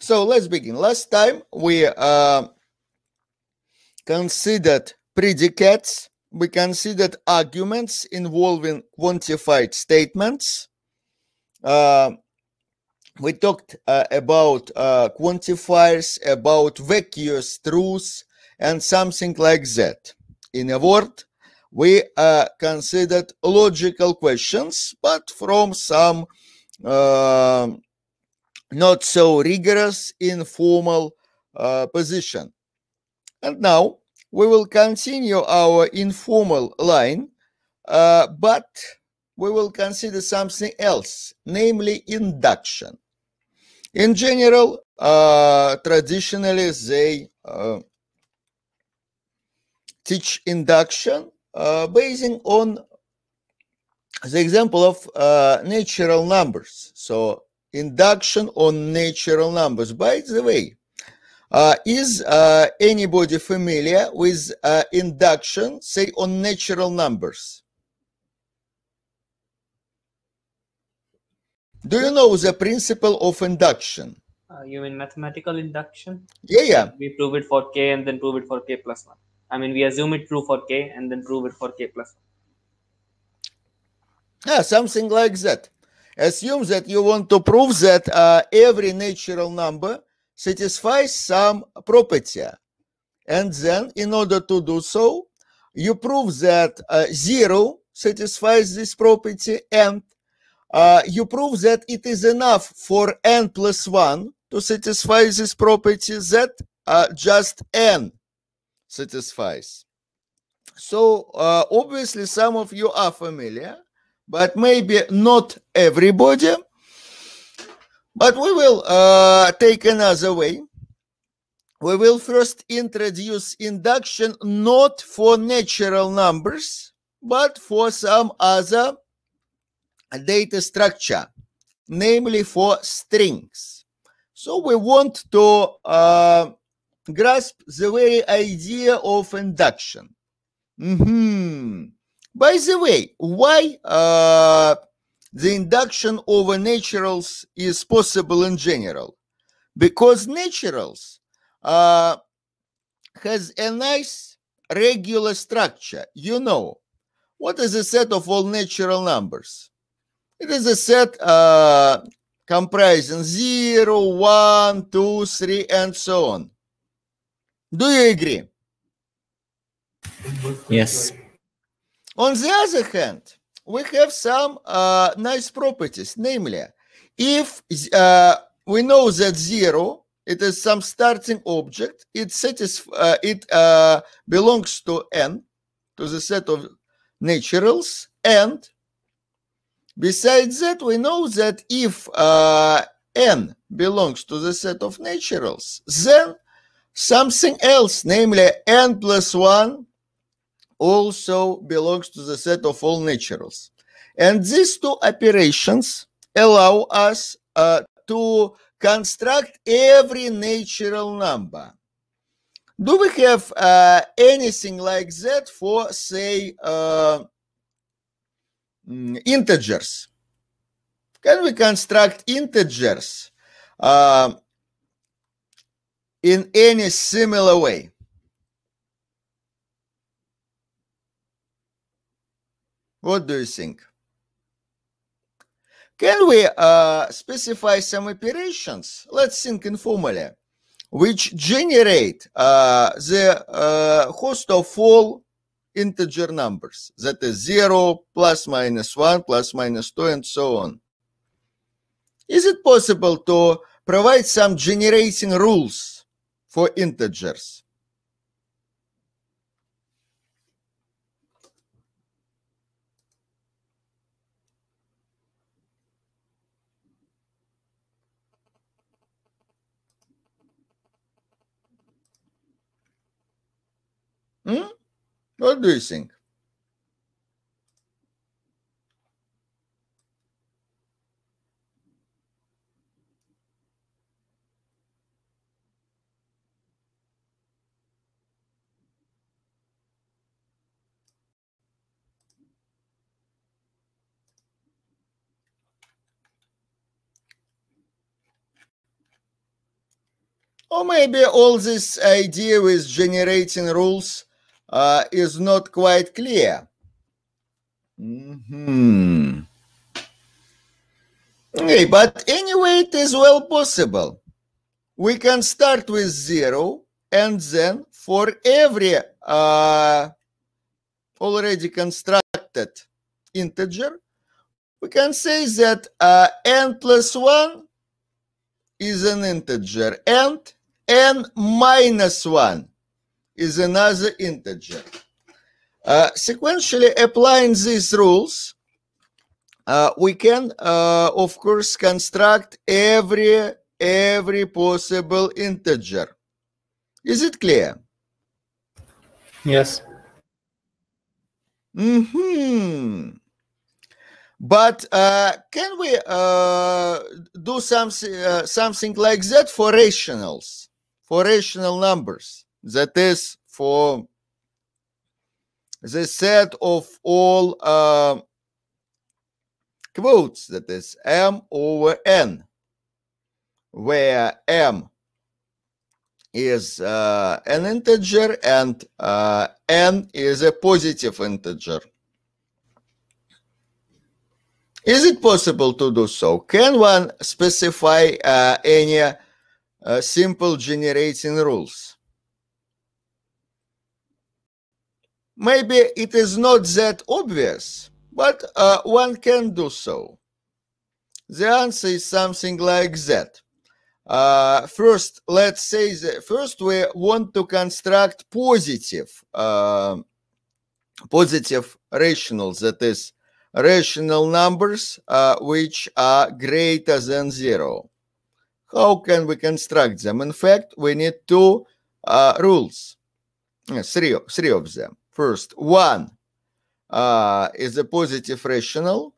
So let's begin. Last time we uh, considered predicates. We considered arguments involving quantified statements. Uh, we talked uh, about uh, quantifiers, about vacuous truths, and something like that. In a word, we uh, considered logical questions, but from some uh, not so rigorous in formal uh, position. And now we will continue our informal line, uh, but we will consider something else, namely induction. In general, uh, traditionally they uh, teach induction uh, basing on the example of uh, natural numbers. So induction on natural numbers. By the way, uh, is uh, anybody familiar with uh, induction, say, on natural numbers? Do you know the principle of induction? Uh, you mean mathematical induction? Yeah, yeah. We prove it for k and then prove it for k plus 1. I mean, we assume it true for k and then prove it for k plus 1. Yeah, something like that assume that you want to prove that uh, every natural number satisfies some property. And then, in order to do so, you prove that uh, zero satisfies this property, and uh, you prove that it is enough for n plus 1 to satisfy this property that uh, just n satisfies. So, uh, obviously, some of you are familiar but maybe not everybody. But we will uh, take another way. We will first introduce induction not for natural numbers, but for some other data structure, namely for strings. So we want to uh, grasp the very idea of induction. Mm -hmm. By the way, why uh, the induction over naturals is possible in general? Because naturals uh, has a nice regular structure. You know, what is a set of all natural numbers? It is a set uh, comprising 0, 1, 2, 3, and so on. Do you agree? Yes. On the other hand, we have some uh, nice properties, namely, if uh, we know that zero, it is some starting object, it satisf uh, э, it belongs to n, to the set of naturals, and besides that, we know that if n belongs to the set of naturals, then something else, namely n plus 1 also belongs to the set of all naturals. And these two operations allow us uh, to construct every natural number. Do we have uh, anything like that for, say, uh, mm, integers? Can we construct integers uh, in any similar way? What do you think? Can we uh, specify some operations? Let's think informally, which generate uh, the uh, host of all integer numbers, that is 0, plus minus 1, plus minus 2, and so on. Is it possible to provide some generating rules for integers? Hmm? What do you think? Or maybe all this idea with generating rules uh, is not quite clear. Hmm. Okay, but anyway, it is well possible. We can start with zero and then for every uh, already constructed integer, we can say that uh, n plus 1 is an integer and n minus 1 is another integer. Uh, sequentially applying these rules, uh, we can, uh, of course, construct every every possible integer. Is it clear? Yes. Mm hmm. But uh, can we uh, do something uh, something like that for rationals, for rational numbers? that is for the set of all uh, quotes, that is M over N, where M is uh, an integer and uh, N is a positive integer. Is it possible to do so? Can one specify uh, any uh, simple generating rules? Maybe it is not that obvious, but uh, one can do so. The answer is something like that. Uh, first, let's say that first we want to construct positive, uh, positive that is, rational numbers uh, which are greater than zero. How can we construct them? In fact, we need two uh, rules, three, three of them first. One uh, is a positive rational.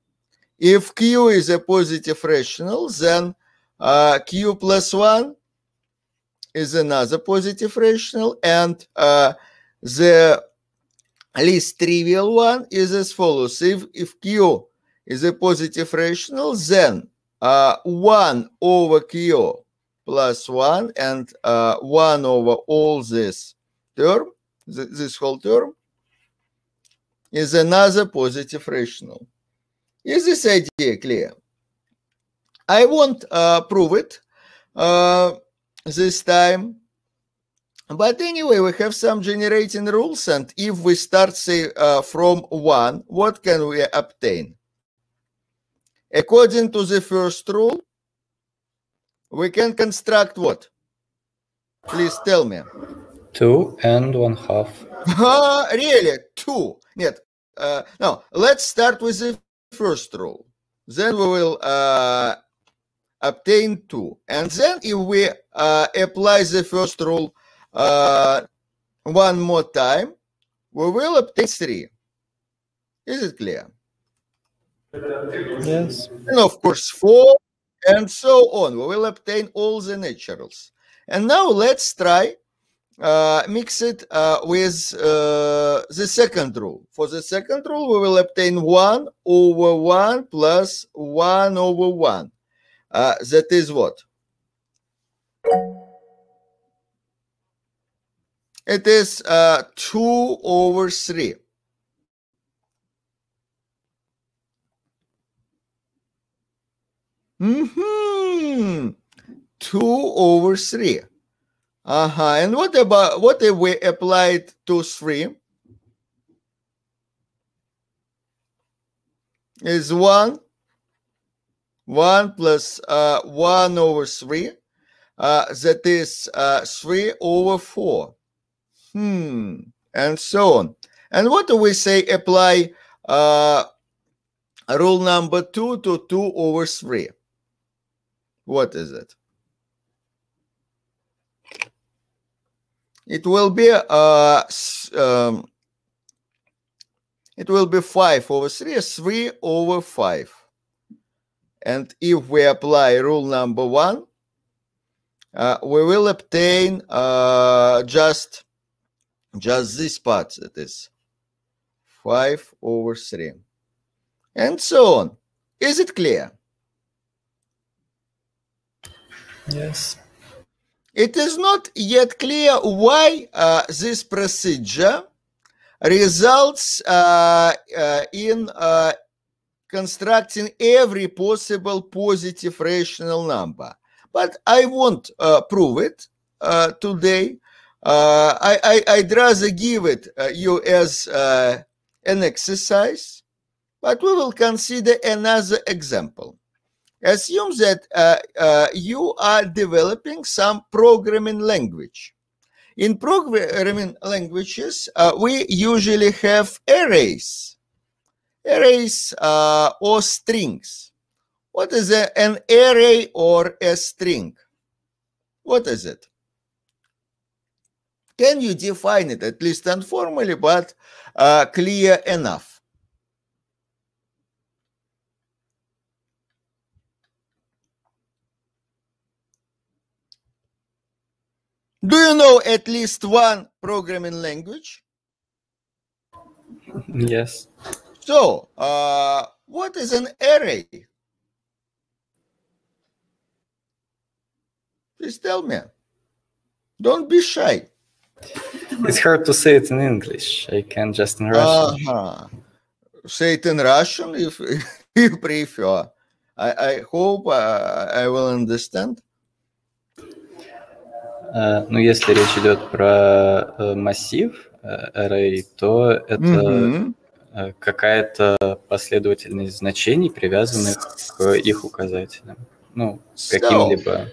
If Q is a positive rational, then uh, Q plus one is another positive rational. And uh, the least trivial one is as follows. If, if Q is a positive rational, then uh, 1 over Q plus 1 and uh, 1 over all this term, th this whole term, is another positive rational. Is this idea clear? I won't uh, prove it uh, this time. But anyway, we have some generating rules. And if we start, say, uh, from one, what can we obtain? According to the first rule, we can construct what? Please tell me. Two and one half. Ah, really? Two. Нет. Uh, no, let's start with the first rule. Then we will uh, obtain two. And then if we uh, apply the first rule uh, one more time, we will obtain three. Is it clear? Yes. And of course, four and so on. We will obtain all the naturals. And now let's try uh, mix it uh, with uh, the second rule. For the second rule, we will obtain 1 over 1 plus 1 over 1. Uh, that is what? It is uh, 2 over 3. Mm hmm 2 over 3. Uh-huh. And what about what if we applied to three? Is one one plus uh one over three. Uh that is uh three over four. Hmm, and so on. And what do we say apply uh rule number two to two over three? What is it? it will be uh, um, it will be 5 over 3 3 over 5 and if we apply rule number 1 uh, we will obtain uh, just just this part that is 5 over 3 and so on is it clear yes it is not yet clear why uh, this procedure results uh, uh, in uh, constructing every possible positive rational number. But I won't uh, prove it uh, today. I, I, would rather give it you as an exercise, but we will consider another example assume that uh, uh, you are developing some programming language. In programming languages, uh, we usually have arrays, arrays uh, or strings. What is a, an array or a string? What is it? Can you define it, at least informally, but uh, clear enough? Do you know at least one programming language? Yes. So, uh, what is an array? Please tell me. Don't be shy. It's hard to say it in English. I can just in Russian. Uh -huh. Say it in Russian if you prefer. I, I hope uh, I will understand. Ну, если речь идет про массив array, то это mm -hmm. какая-то последовательность значений, привязанных к их указателям. Ну, каким-либо.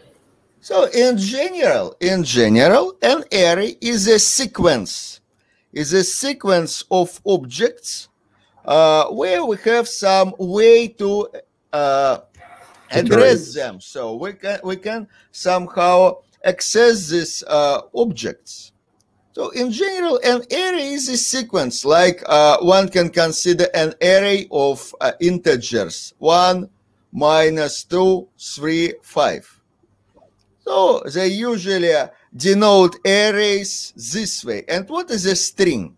So, so in general, in general, an array is a sequence, is a sequence of objects uh, where we have some way to uh, address them. So we can we can somehow access these uh, objects. So in general, an array is a sequence, like uh, one can consider an array of uh, integers, 1, minus 2, 3, 5. So they usually uh, denote arrays this way. And what is a string?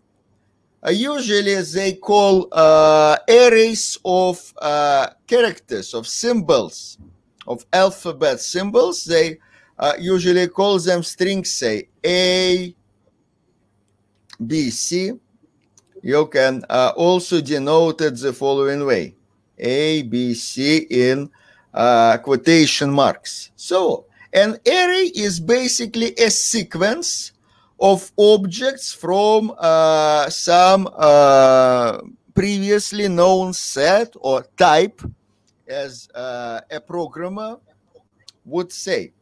Uh, usually they call uh, arrays of characters, of symbols, of alphabet symbols. They uh, usually call them strings, say A, B, C. You can uh, also denote it the following way A, B, C in uh, quotation marks. So, an array is basically a sequence of objects from uh, some uh, previously known set or type, as uh, a programmer would say.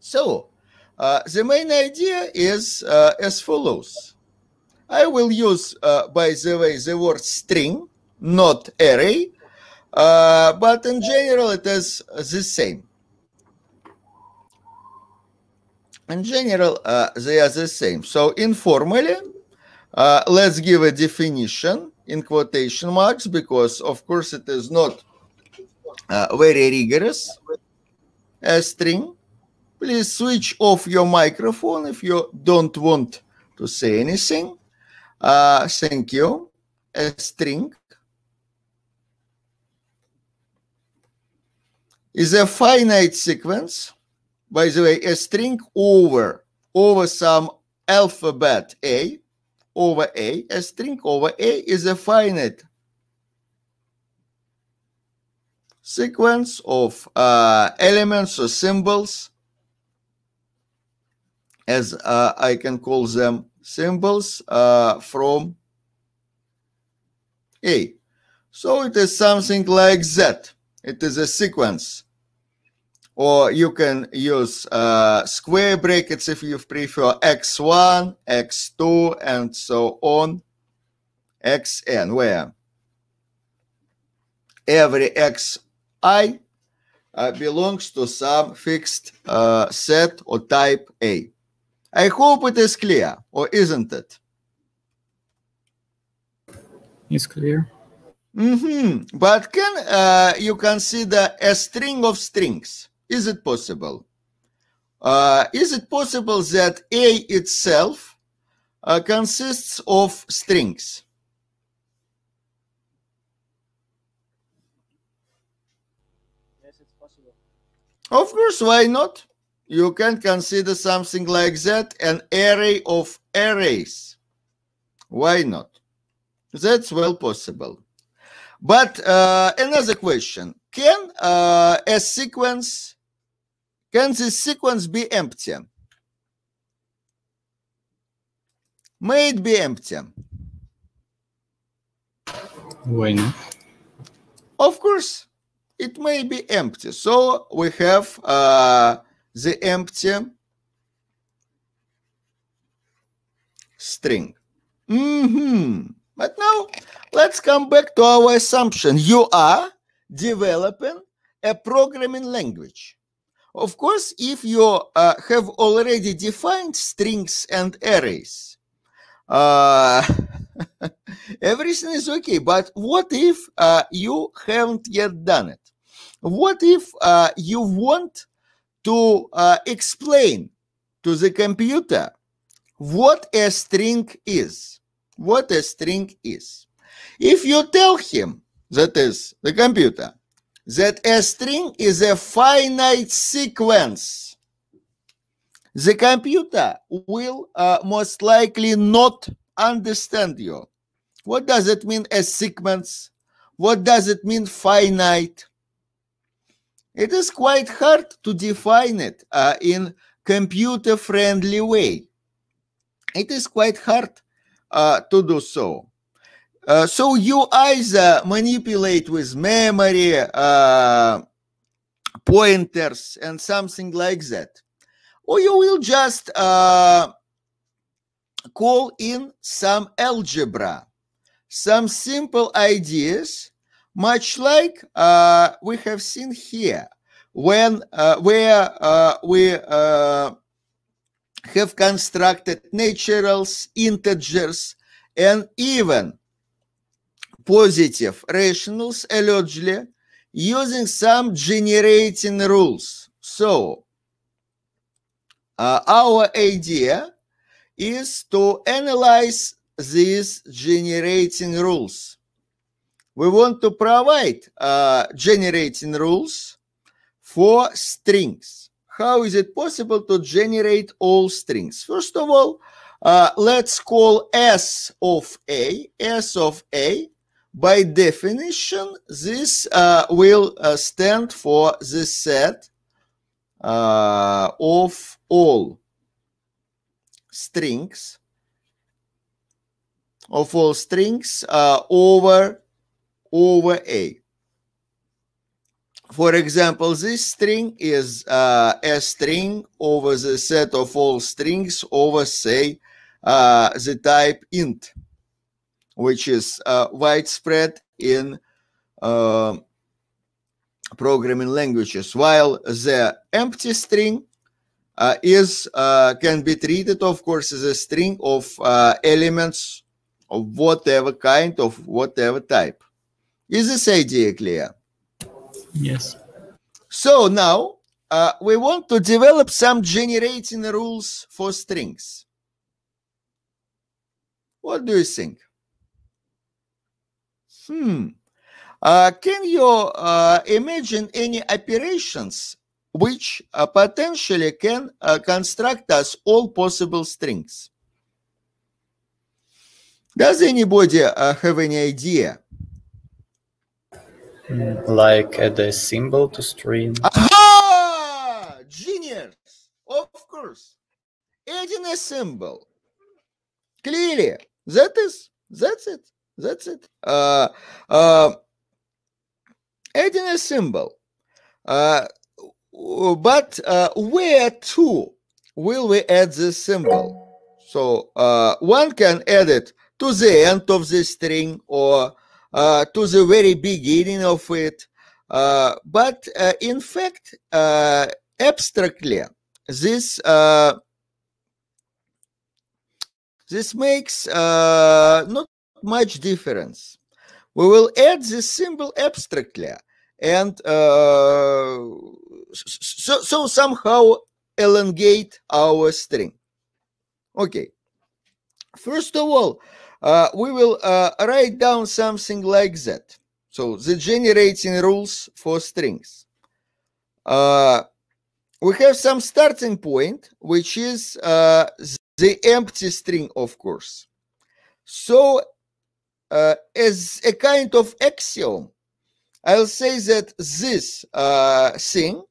So, uh, the main idea is uh, as follows. I will use, uh, by the way, the word string, not array, uh, but in general it is the same. In general, uh, they are the same. So informally, uh, let's give a definition in quotation marks because, of course, it is not very rigorous. A string Please switch off your microphone if you don't want to say anything. Uh, thank you. A string is a finite sequence. By the way, a string over over some alphabet A over A, a string over A is a finite sequence of uh, elements or symbols as uh, I can call them symbols uh, from A. So it is something like that. It is a sequence. Or you can use uh, square brackets if you prefer x1, x2, and so on, xn, where every xi uh, belongs to some fixed uh, set or type A. I hope it is clear, or isn't it? It's clear. Mm-hmm. But can uh, you consider a string of strings? Is it possible? Uh, is it possible that A itself uh, consists of strings? Yes, it's possible. Of course, why not? you can consider something like that an array of arrays. Why not? That's well possible. But uh, another question, can uh, a sequence, can this sequence be empty? May it be empty? When? Of course, it may be empty. So we have uh, the empty string. Mm-hmm. But now let's come back to our assumption. You are developing a programming language. Of course, if you uh, have already defined strings and arrays, uh, everything is okay. But what if uh, you haven't yet done it? What if uh, you want to uh, explain to the computer what a string is. What a string is. If you tell him, that is the computer, that a string is a finite sequence, the computer will uh, most likely not understand you. What does it mean a sequence? What does it mean finite? It is quite hard to define it uh, in computer-friendly way. It is quite hard uh, to do so. Uh, so you either uh, manipulate with memory, uh, pointers, and something like that, or you will just uh, call in some algebra, some simple ideas much like uh, we have seen here, when uh, where uh, we uh, have constructed naturals, integers, and even positive rationals, allegedly, using some generating rules. So uh, our idea is to analyze these generating rules we want to provide uh, generating rules for strings. How is it possible to generate all strings? First of all, uh, let's call S of A, S of A, by definition, this uh, will uh, stand for the set uh, of all strings, of all strings uh, over over A. For example, this string is uh, a string over the set of all strings over, say, uh, the type int, which is uh, widespread in uh, programming languages, while the empty string uh, is uh, can be treated, of course, as a string of elements of whatever kind, of whatever type. Is this idea clear? Yes. So now uh, we want to develop some generating rules for strings. What do you think? Hmm. Uh, can you uh, imagine any operations which uh, potentially can uh, construct us all possible strings? Does anybody uh, have any idea like add a symbol to stream. Aha! Genius! Of course. Adding a symbol. Clearly. That is that's it. That's it. Uh, uh, adding a symbol. Uh, but uh, where to will we add this symbol? So uh, one can add it to the end of the string or uh, to the very beginning of it. Uh, but uh, in fact, uh, abstractly, this uh, this makes uh, not much difference. We will add this symbol abstractly, and so, so somehow elongate our string. Okay. First of all, uh, we will uh, write down something like that. So the generating rules for strings. Uh, we have some starting point, which is uh, the empty string, of course. So uh, as a kind of axiom, I'll say that this thing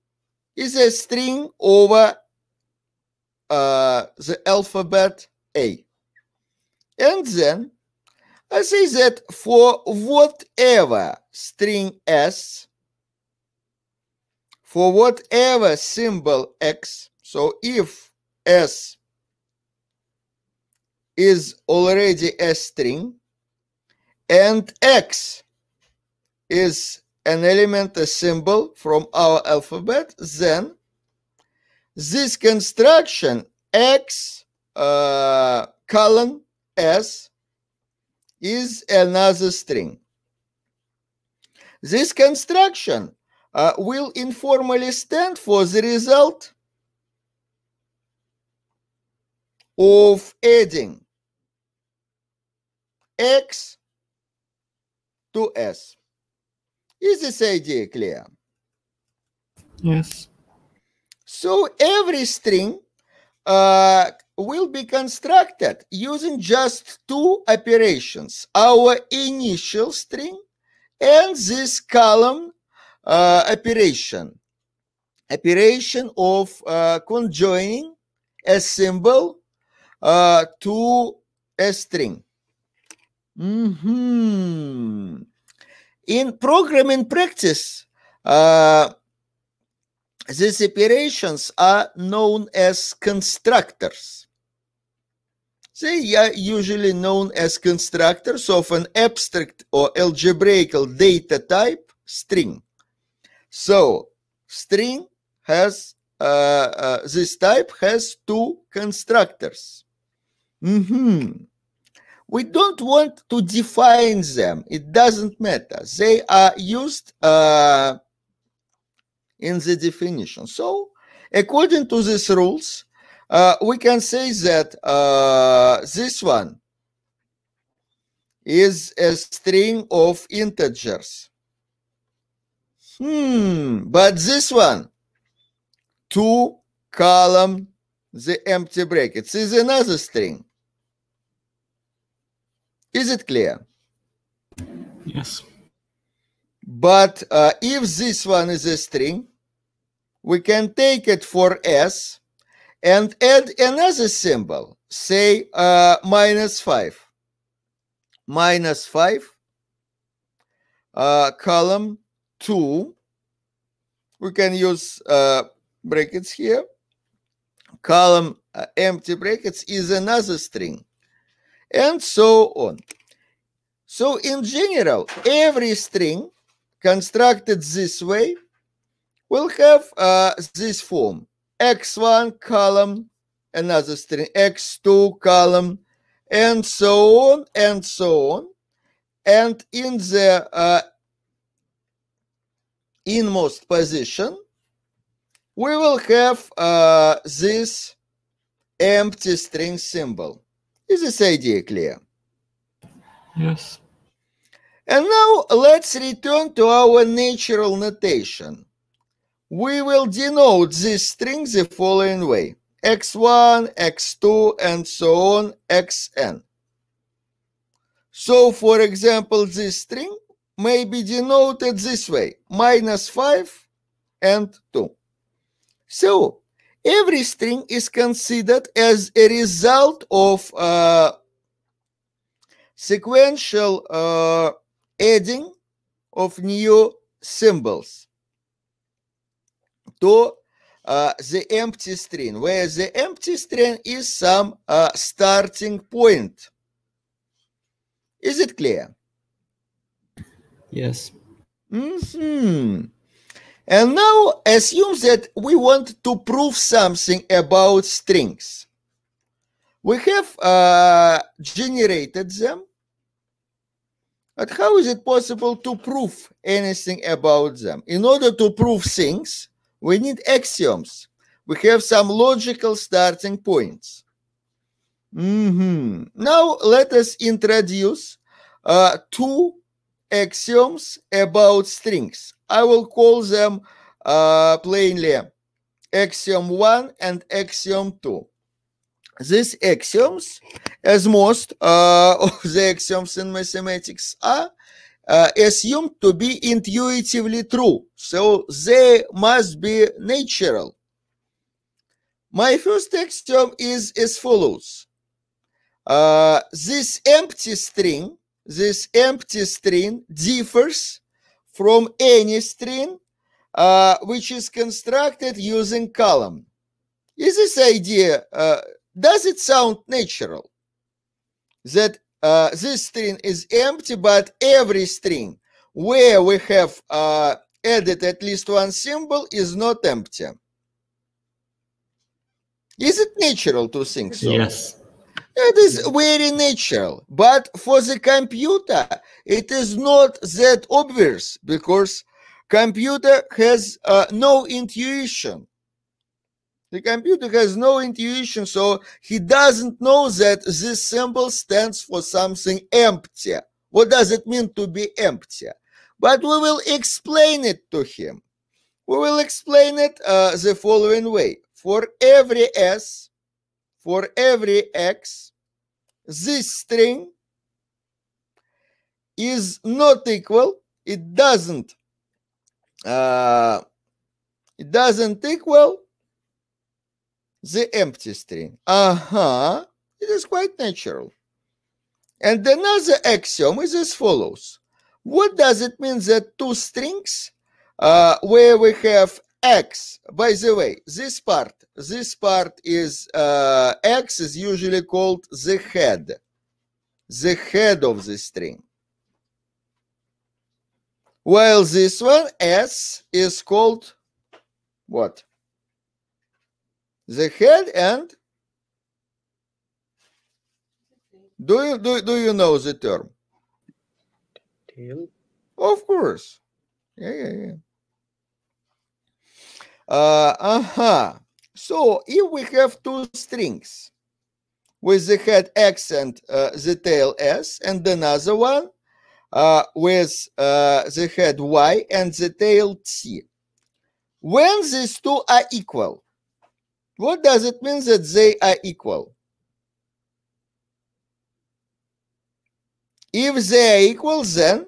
is a string over the alphabet A. And then I say that for whatever string S, for whatever symbol X, so if S is already a string and X is an element, a symbol from our alphabet, then this construction X uh, colon S is another string. This construction uh, will informally stand for the result of adding x to s. Is this idea clear? Yes. So every string uh, will be constructed using just two operations, our initial string and this column uh, operation, operation of uh, conjoining a symbol uh, to a string. Mm -hmm. In programming practice, uh, these operations are known as constructors. They are usually known as constructors of an abstract or algebraical data type string. So string has uh, uh, this type has two constructors. Mm -hmm. We don't want to define them. It doesn't matter. They are used uh, in the definition. So according to these rules, uh, we can say that uh, this one is a string of integers. Hmm, but this one, two column, the empty brackets is another string. Is it clear? Yes. But uh, if this one is a string, we can take it for S and add another symbol, say uh, minus 5. Minus 5, uh, column 2. We can use uh, brackets here. Column uh, empty brackets is another string, and so on. So in general, every string constructed this way will have uh, this form x1 column, another string, x2 column, and so on and so on. And in the uh, inmost position, we will have uh, this empty string symbol. Is this idea clear? Yes. And now let's return to our natural notation. We will denote this string the following way x1, x2, and so on, xn. So, for example, this string may be denoted this way, minus 5 and 2. So, every string is considered as a result of uh, sequential uh, adding of new symbols to uh, the empty string, where the empty string is some uh, starting point. Is it clear? Yes. Mm hmm And now assume that we want to prove something about strings. We have uh, generated them. But how is it possible to prove anything about them? In order to prove things, we need axioms. We have some logical starting points. Mm -hmm. Now let us introduce uh, two axioms about strings. I will call them uh, plainly axiom 1 and axiom 2. These axioms, as most uh, of the axioms in mathematics are, uh, assumed to be intuitively true, so they must be natural. My first axiom is as follows. Uh, this empty string, this empty string differs from any string uh, which is constructed using column. Is this idea, uh, does it sound natural? That uh, this string is empty, but every string where we have uh, added at least one symbol is not empty. Is it natural to think so? Yes. It is very natural, but for the computer, it is not that obvious because computer has uh, no intuition the computer has no intuition, so he doesn't know that this symbol stands for something empty. What does it mean to be empty? But we will explain it to him. We will explain it uh, the following way. For every S, for every X, this string is not equal. It doesn't. Uh, it doesn't equal the empty string. Uh-huh. It is quite natural. And another axiom is as follows. What does it mean that two strings uh, where we have x, by the way, this part, this part is, uh, x is usually called the head, the head of the string. While this one, s, is called what? the head and do you do, do you know the term tail of course yeah yeah yeah uh, uh-huh so if we have two strings with the head X and uh, the tail S, and another one uh, with uh, the head Y and the tail T. When these two are equal, what does it mean that they are equal? If they are equal, then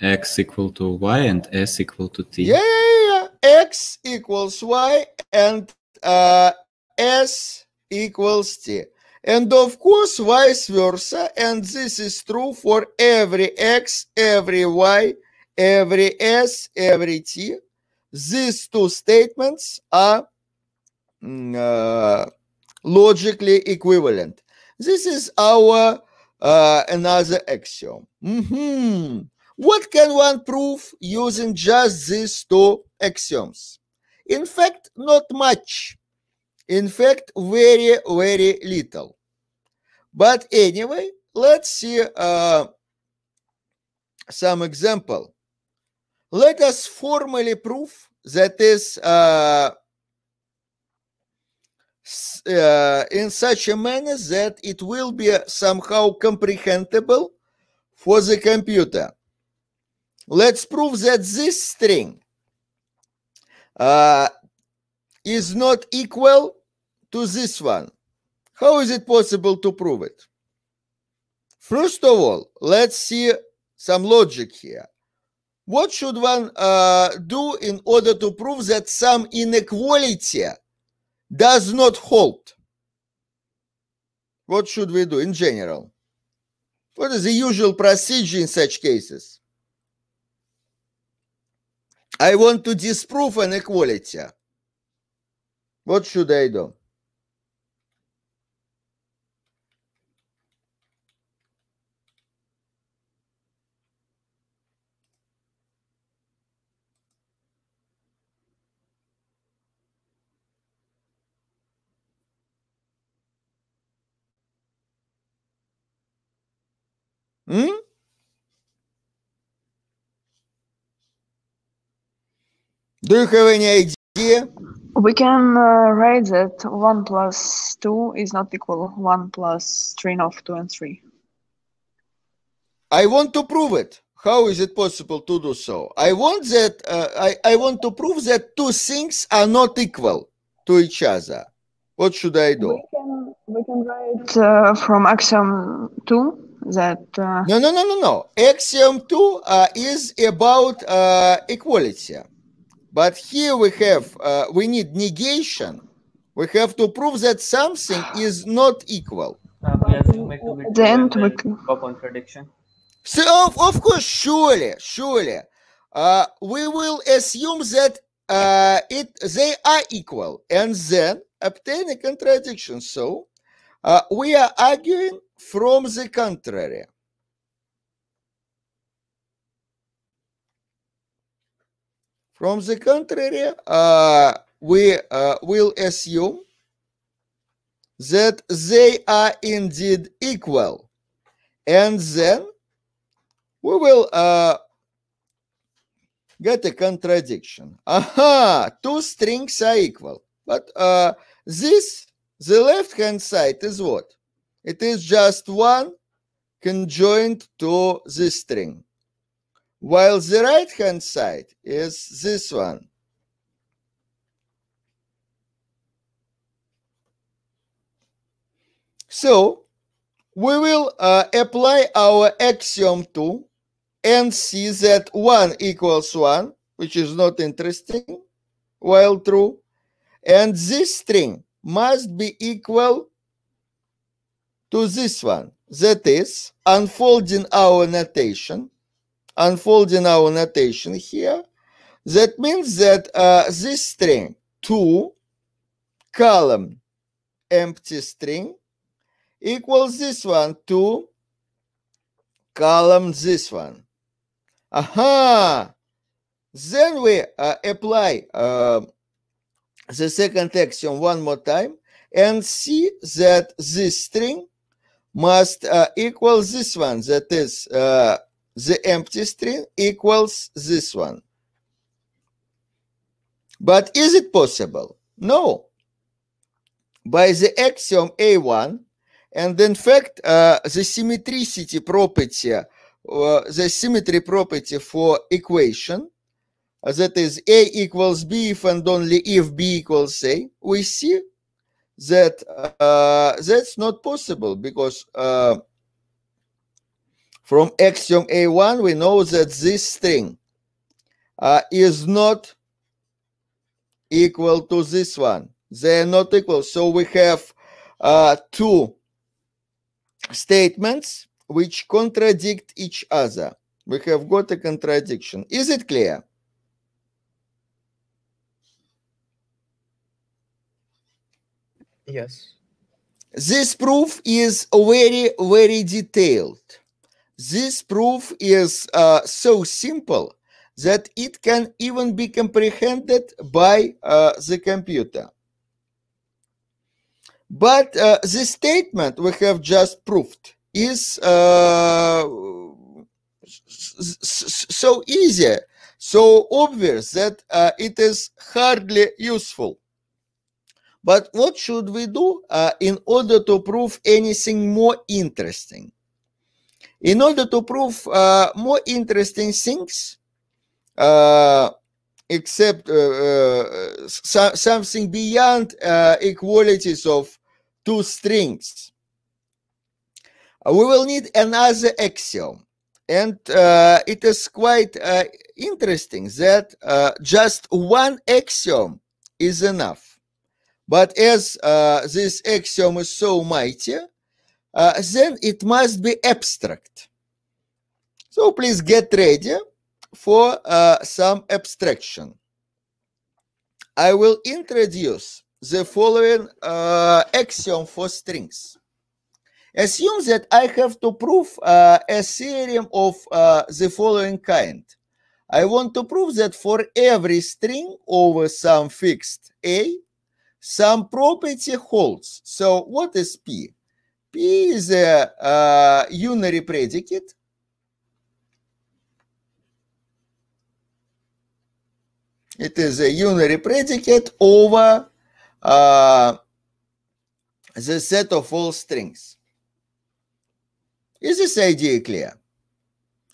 x equal to y and s equal to t. Yeah, yeah, yeah. x equals y and uh, s equals t. And of course, vice versa. And this is true for every x, every y, every s, every t these two statements are mm, uh, logically equivalent. This is our uh, another axiom. Mm -hmm. What can one prove using just these two axioms? In fact, not much. In fact, very, very little. But anyway, let's see uh, some example let us formally prove that is uh, uh, in such a manner that it will be somehow comprehensible for the computer. Let's prove that this string uh, is not equal to this one. How is it possible to prove it? First of all, let's see some logic here. What should one uh, do in order to prove that some inequality does not hold? What should we do in general? What is the usual procedure in such cases? I want to disprove inequality. What should I do? Do you have any idea? We can uh, write that 1 plus 2 is not equal 1 plus string of 2 and 3. I want to prove it. How is it possible to do so? I want that uh, I, I want to prove that two things are not equal to each other. What should I do? We can, we can write uh, from axiom 2 that... No, no, no, no, no. Axiom 2 is about equality. But here we have, uh, we need negation. We have to prove that something is not equal. Then for contradiction. So of, of course, surely, surely, uh, we will assume that uh, it they are equal, and then obtain a contradiction. So uh, we are arguing from the contrary. From the contrary, uh, we uh, will assume that they are indeed equal. And then we will uh, get a contradiction. Aha, two strings are equal. But uh, this, the left hand side is what? It is just one conjoined to the string while the right hand side is this one. So we will uh, apply our axiom to and see that 1 equals 1, which is not interesting, while true. And this string must be equal to this one. That is, unfolding our notation, unfolding our notation here, that means that uh, this string, two, column, empty string, equals this one, two, column, this one. Aha! Then we uh, apply uh, the second axiom one more time and see that this string must uh, equal this one, that is uh, the empty string equals this one. But is it possible? No. By the axiom A1, and in fact, uh, the symmetricity property, uh, the symmetry property for equation, uh, that is A equals B if and only if B equals A, we see that uh, that's not possible because uh, from axiom A1, we know that this string uh, is not equal to this one. They are not equal. So we have uh, two statements which contradict each other. We have got a contradiction. Is it clear? Yes. This proof is very, very detailed. This proof is uh, so simple that it can even be comprehended by uh, the computer. But uh, the statement we have just proved is uh, so easy, so obvious that uh, it is hardly useful. But what should we do uh, in order to prove anything more interesting? in order to prove uh, more interesting things, uh, except uh, uh so something beyond uh, equalities of two strings. We will need another axiom. And uh, it is quite interesting that just one axiom is enough. But as this axiom is so mighty, uh, then it must be abstract. So please get ready for uh, some abstraction. I will introduce the following uh, axiom for strings. Assume that I have to prove uh, a theorem of uh, the following kind. I want to prove that for every string over some fixed A, some property holds. So what is P? P is a uh, unary predicate. It is a unary predicate over uh, the set of all strings. Is this idea clear?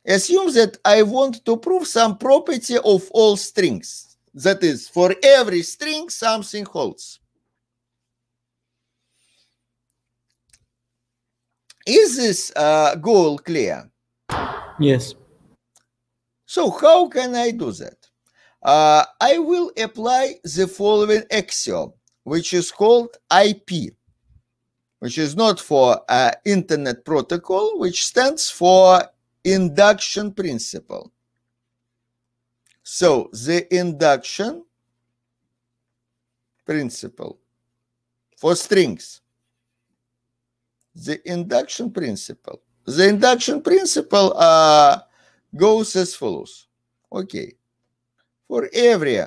Assume that I want to prove some property of all strings. That is, for every string, something holds. Is this uh, goal clear? Yes. So how can I do that? Uh, I will apply the following axiom, which is called IP, which is not for uh, Internet Protocol, which stands for induction principle. So the induction principle for strings the induction principle. The induction principle uh, goes as follows. Okay. For every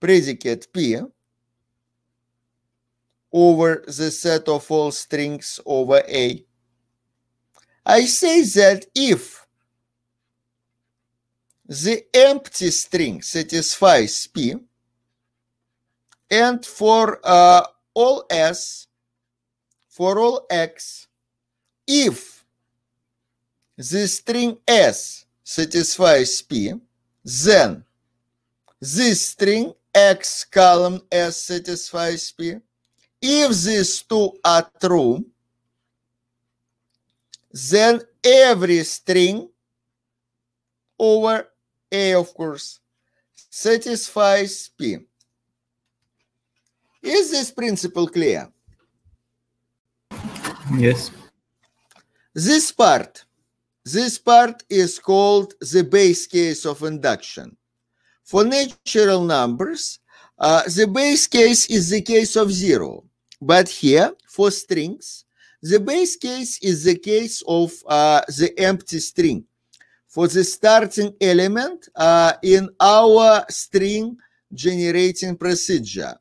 predicate P over the set of all strings over A, I say that if the empty string satisfies P, and for uh, all S, for all x if the string s satisfies p, then this string x column s satisfies p. If these two are true, then every string over a, of course, satisfies p. Is this principle clear? Yes. This part, this part is called the base case of induction. For natural numbers, uh, the base case is the case of zero. But here, for strings, the base case is the case of uh, the empty string. For the starting element uh, in our string generating procedure.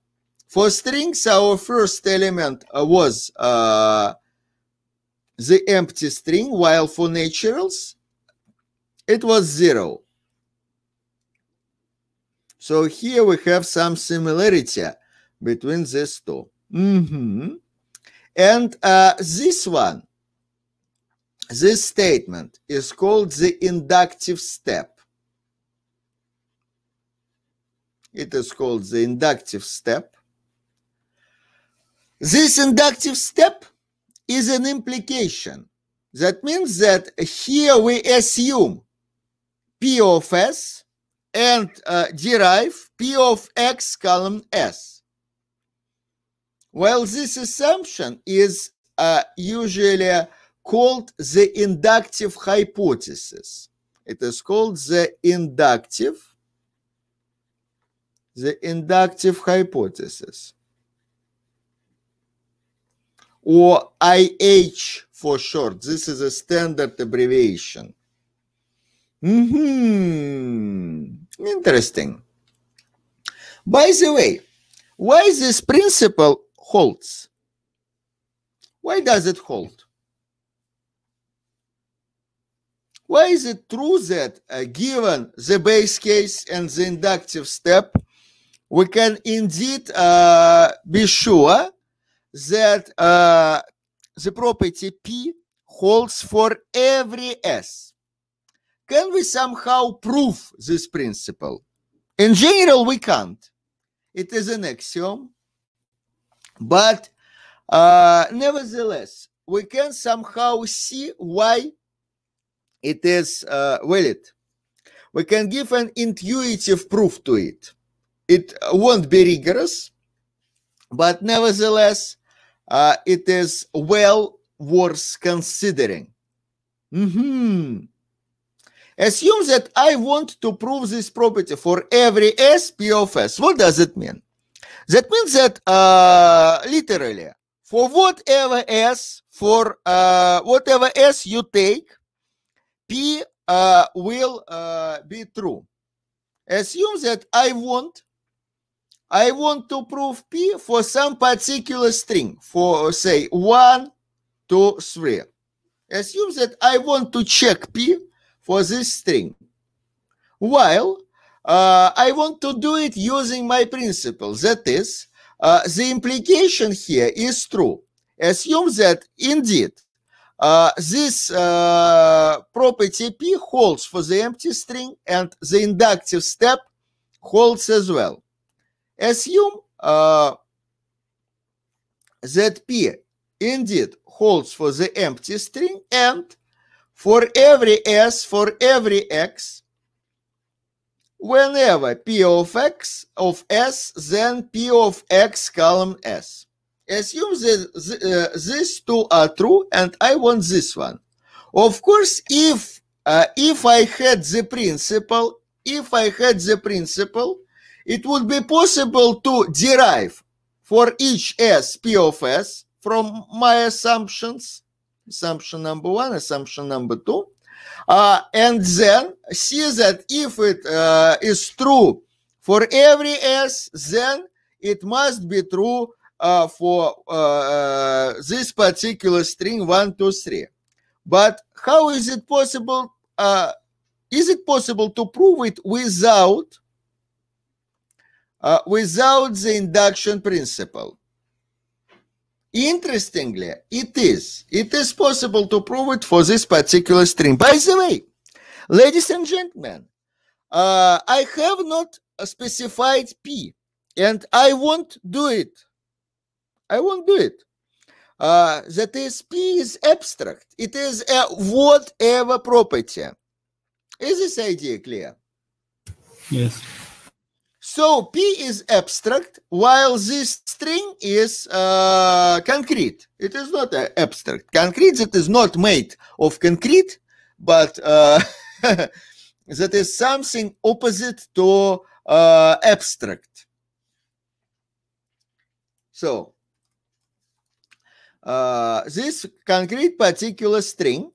For strings, our first element was uh, the empty string, while for naturals, it was zero. So here we have some similarity between these two. Mm -hmm. And uh, this one, this statement is called the inductive step. It is called the inductive step. This inductive step is an implication. That means that here we assume P of S and uh, derive P of X column S. Well, this assumption is uh, usually called the inductive hypothesis. It is called the inductive, the inductive hypothesis or IH for short. This is a standard abbreviation. Hmm. Interesting. By the way, why this principle holds? Why does it hold? Why is it true that uh, given the base case and the inductive step, we can indeed uh, be sure that uh, the property P holds for every S. Can we somehow prove this principle? In general, we can't. It is an axiom. But uh, nevertheless, we can somehow see why it is uh, valid. We can give an intuitive proof to it. It won't be rigorous, but nevertheless, uh, it is well worth considering. Mm-hmm. Assume that I want to prove this property for every SP of S. What does it mean? That means that uh, literally for whatever S, for uh, whatever S you take, P uh, will uh, be true. Assume that I want I want to prove P for some particular string, for say 1, 2, 3. Assume that I want to check P for this string. While uh, I want to do it using my principle, that is, uh, the implication here is true. Assume that indeed uh, this uh, property P holds for the empty string and the inductive step holds as well. Assume uh, that P indeed holds for the empty string and for every S, for every X, whenever P of X of S, then P of X column S. Assume that uh, these two are true and I want this one. Of course, if uh, if I had the principle, if I had the principle, it would be possible to derive for each S P of S from my assumptions, assumption number one, assumption number two, uh, and then see that if it uh, is true for every S, then it must be true uh, for uh, uh, this particular string one, two, three. But how is it possible? Uh, is it possible to prove it without uh, without the induction principle. Interestingly, it is. It is possible to prove it for this particular string. By the way, ladies and gentlemen, uh, I have not specified P, and I won't do it. I won't do it. Uh, that is, P is abstract. It is a whatever property. Is this idea clear? Yes. So P is abstract, while this string is uh, concrete. It is not uh, abstract. Concrete that is not made of concrete, but uh, that is something opposite to uh, abstract. So uh, this concrete particular string,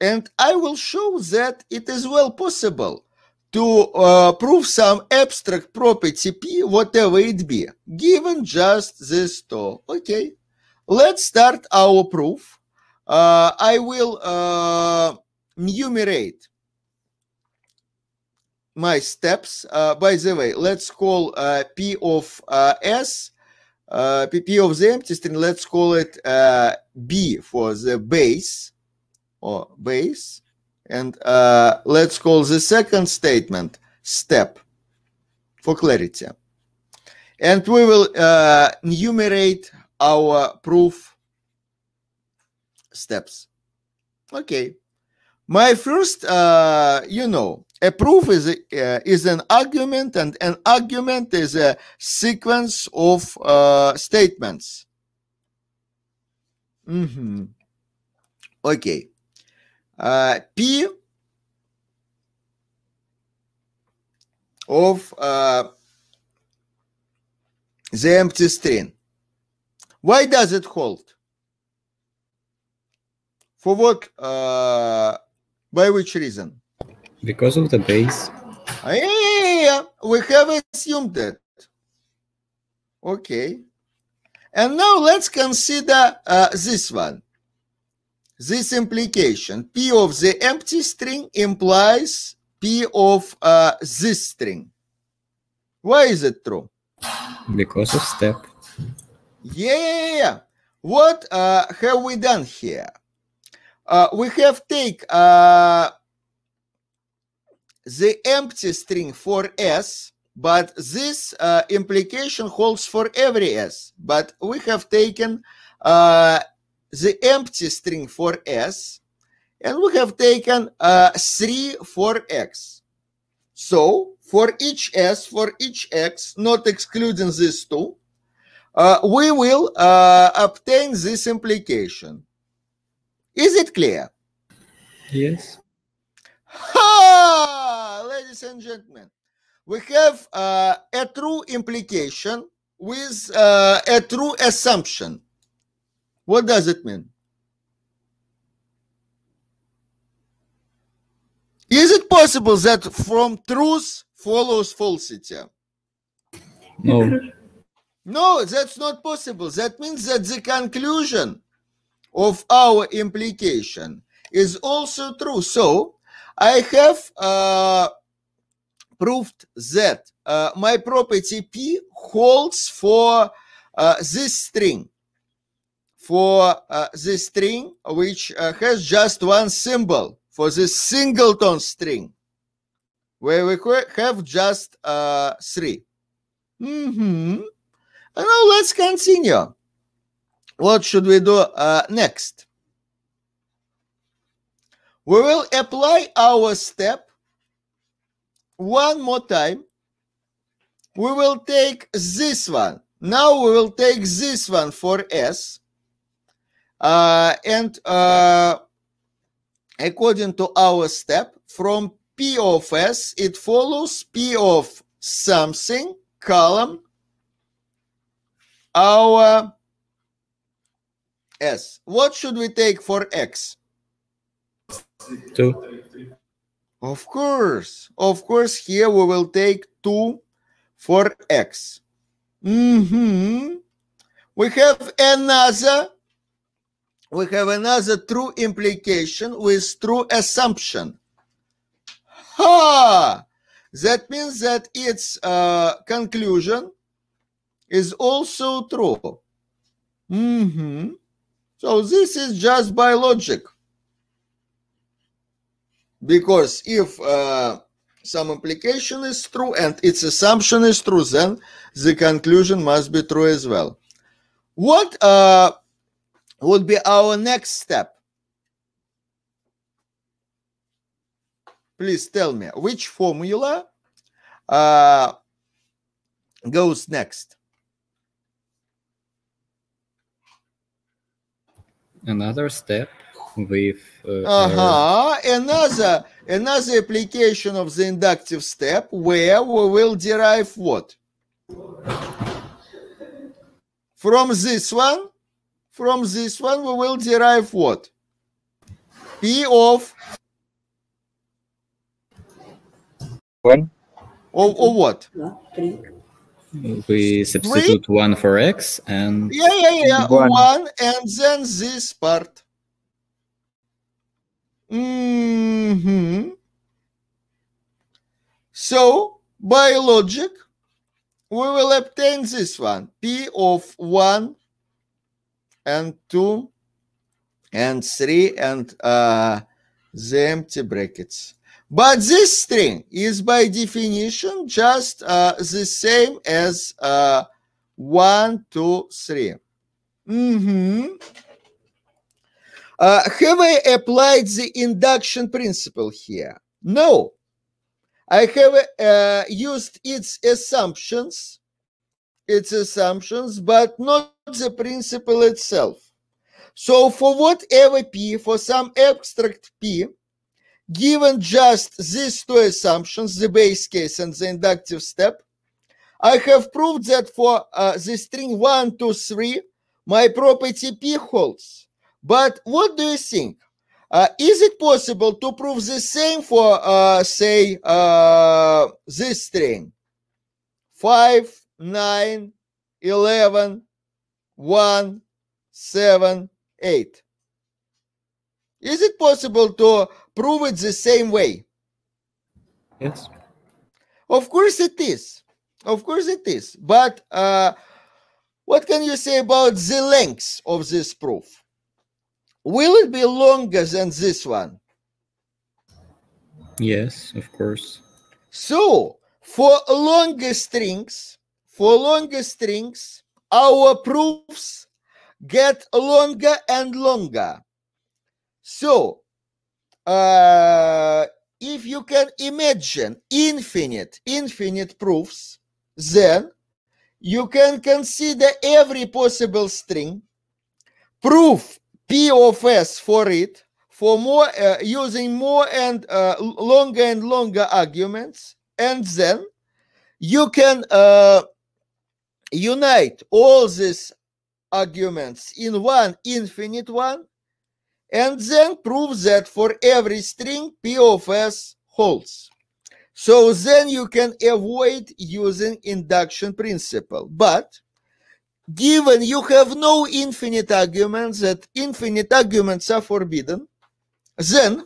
and I will show that it is well possible to uh, prove some abstract property P, whatever it be, given just this two. Okay, let's start our proof. Uh, I will uh, enumerate my steps. Uh, by the way, let's call uh, P of uh, S, P of the empty string, let's call it B for the base or base and uh, let's call the second statement step for clarity. And we will uh, enumerate our proof steps. Okay. My first, uh, you know, a proof is uh, is an argument, and an argument is a sequence of uh, statements. Mm -hmm. Okay. P of uh, the empty string. Why does it hold? For what? Uh, by which reason? Because of the base. Ah, yeah, we have assumed that. Okay. And now let's consider uh, this one this implication. P of the empty string implies P of uh, this string. Why is it true? Because of step. Yeah, yeah, yeah. What uh, have we done here? Uh, we have take uh, the empty string for S, but this uh, implication holds for every S. But we have taken uh, the empty string for s, and we have taken uh, 3 for x. So for each s, for each x, not excluding these two, uh, we will uh, obtain this implication. Is it clear? Yes. Ha! Ladies and gentlemen, we have uh, a true implication with uh, a true assumption. What does it mean? Is it possible that from truth follows falsity? No. No, that's not possible. That means that the conclusion of our implication is also true. So I have uh, proved that uh, my property P holds for uh, this string for uh, this string, which uh, has just one symbol for this singleton string, where we have just uh, three. Mm -hmm. And now let's continue. What should we do uh, next? We will apply our step one more time. We will take this one. Now we will take this one for S uh, and uh, according to our step, from P of S, it follows P of something column our S. What should we take for X? Two. Of course. Of course, here we will take two for X. Mm -hmm. We have another we have another true implication with true assumption. Ha! That means that its uh, conclusion is also true. Mm -hmm. So this is just by logic. Because if uh, some implication is true and its assumption is true, then the conclusion must be true as well. What uh, would be our next step? Please tell me which formula uh, goes next. Another step with uh, uh-huh. another another application of the inductive step where we will derive what from this one from this one, we will derive what? P of one. Or, or what? We substitute Three? one for x and yeah, yeah, yeah, one, one and then this part. Mm hmm. So by logic, we will obtain this one p of one and 2 and 3 and uh, the empty brackets. But this string is by definition just uh, the same as uh, Mm -hmm. uh, have I applied the induction principle here? No. I have uh, used its assumptions its assumptions, but not the principle itself. So for whatever p, for some abstract p, given just these two assumptions, the base case and the inductive step, I have proved that for uh, the string 1, 2, 3, my property p holds. But what do you think? Uh, is it possible to prove the same for, uh, say, uh, this string? 5, 9, 11, 1, 7, 8. Is it possible to prove it the same way? Yes. Of course it is. Of course it is. But uh, what can you say about the length of this proof? Will it be longer than this one? Yes, of course. So, for longer strings, for longer strings, our proofs get longer and longer. So, uh, if you can imagine infinite, infinite proofs, then you can consider every possible string, proof P of S for it, for more uh, using more and uh, longer and longer arguments, and then you can uh, unite all these arguments in one infinite one and then prove that for every string p of s holds so then you can avoid using induction principle but given you have no infinite arguments that infinite arguments are forbidden then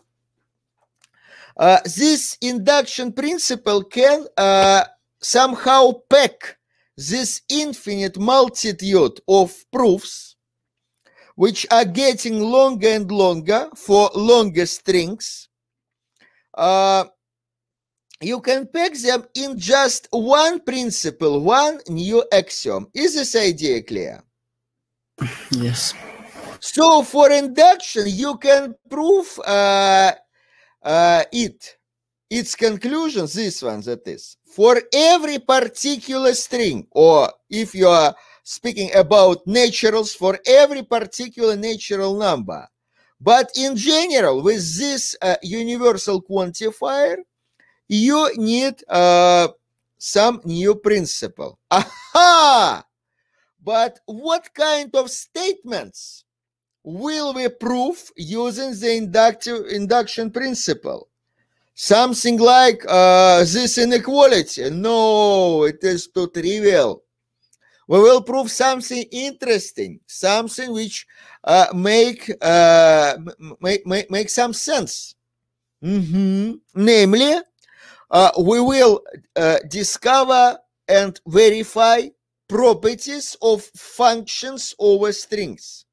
uh, this induction principle can uh, somehow pack this infinite multitude of proofs which are getting longer and longer for longer strings uh, you can pack them in just one principle one new axiom is this idea clear yes so for induction you can prove uh, uh, it its conclusion this one that is for every particular string, or if you are speaking about naturals, for every particular natural number. But in general, with this uh, universal quantifier, you need uh, some new principle. Aha! But what kind of statements will we prove using the inductive induction principle? something like uh, this inequality. No, it is too trivial. We will prove something interesting, something which uh, make, uh, make, make make some sense. Mm -hmm. Namely, uh, we will uh, discover and verify properties of functions over strings.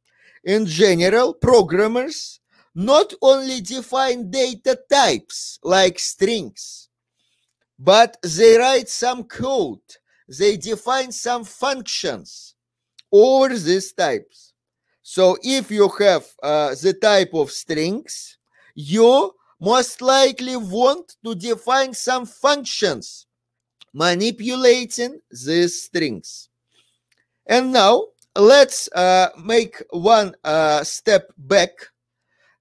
In general, programmers not only define data types like strings, but they write some code, they define some functions over these types. So if you have uh, the type of strings, you most likely want to define some functions manipulating these strings. And now let's uh, make one uh, step back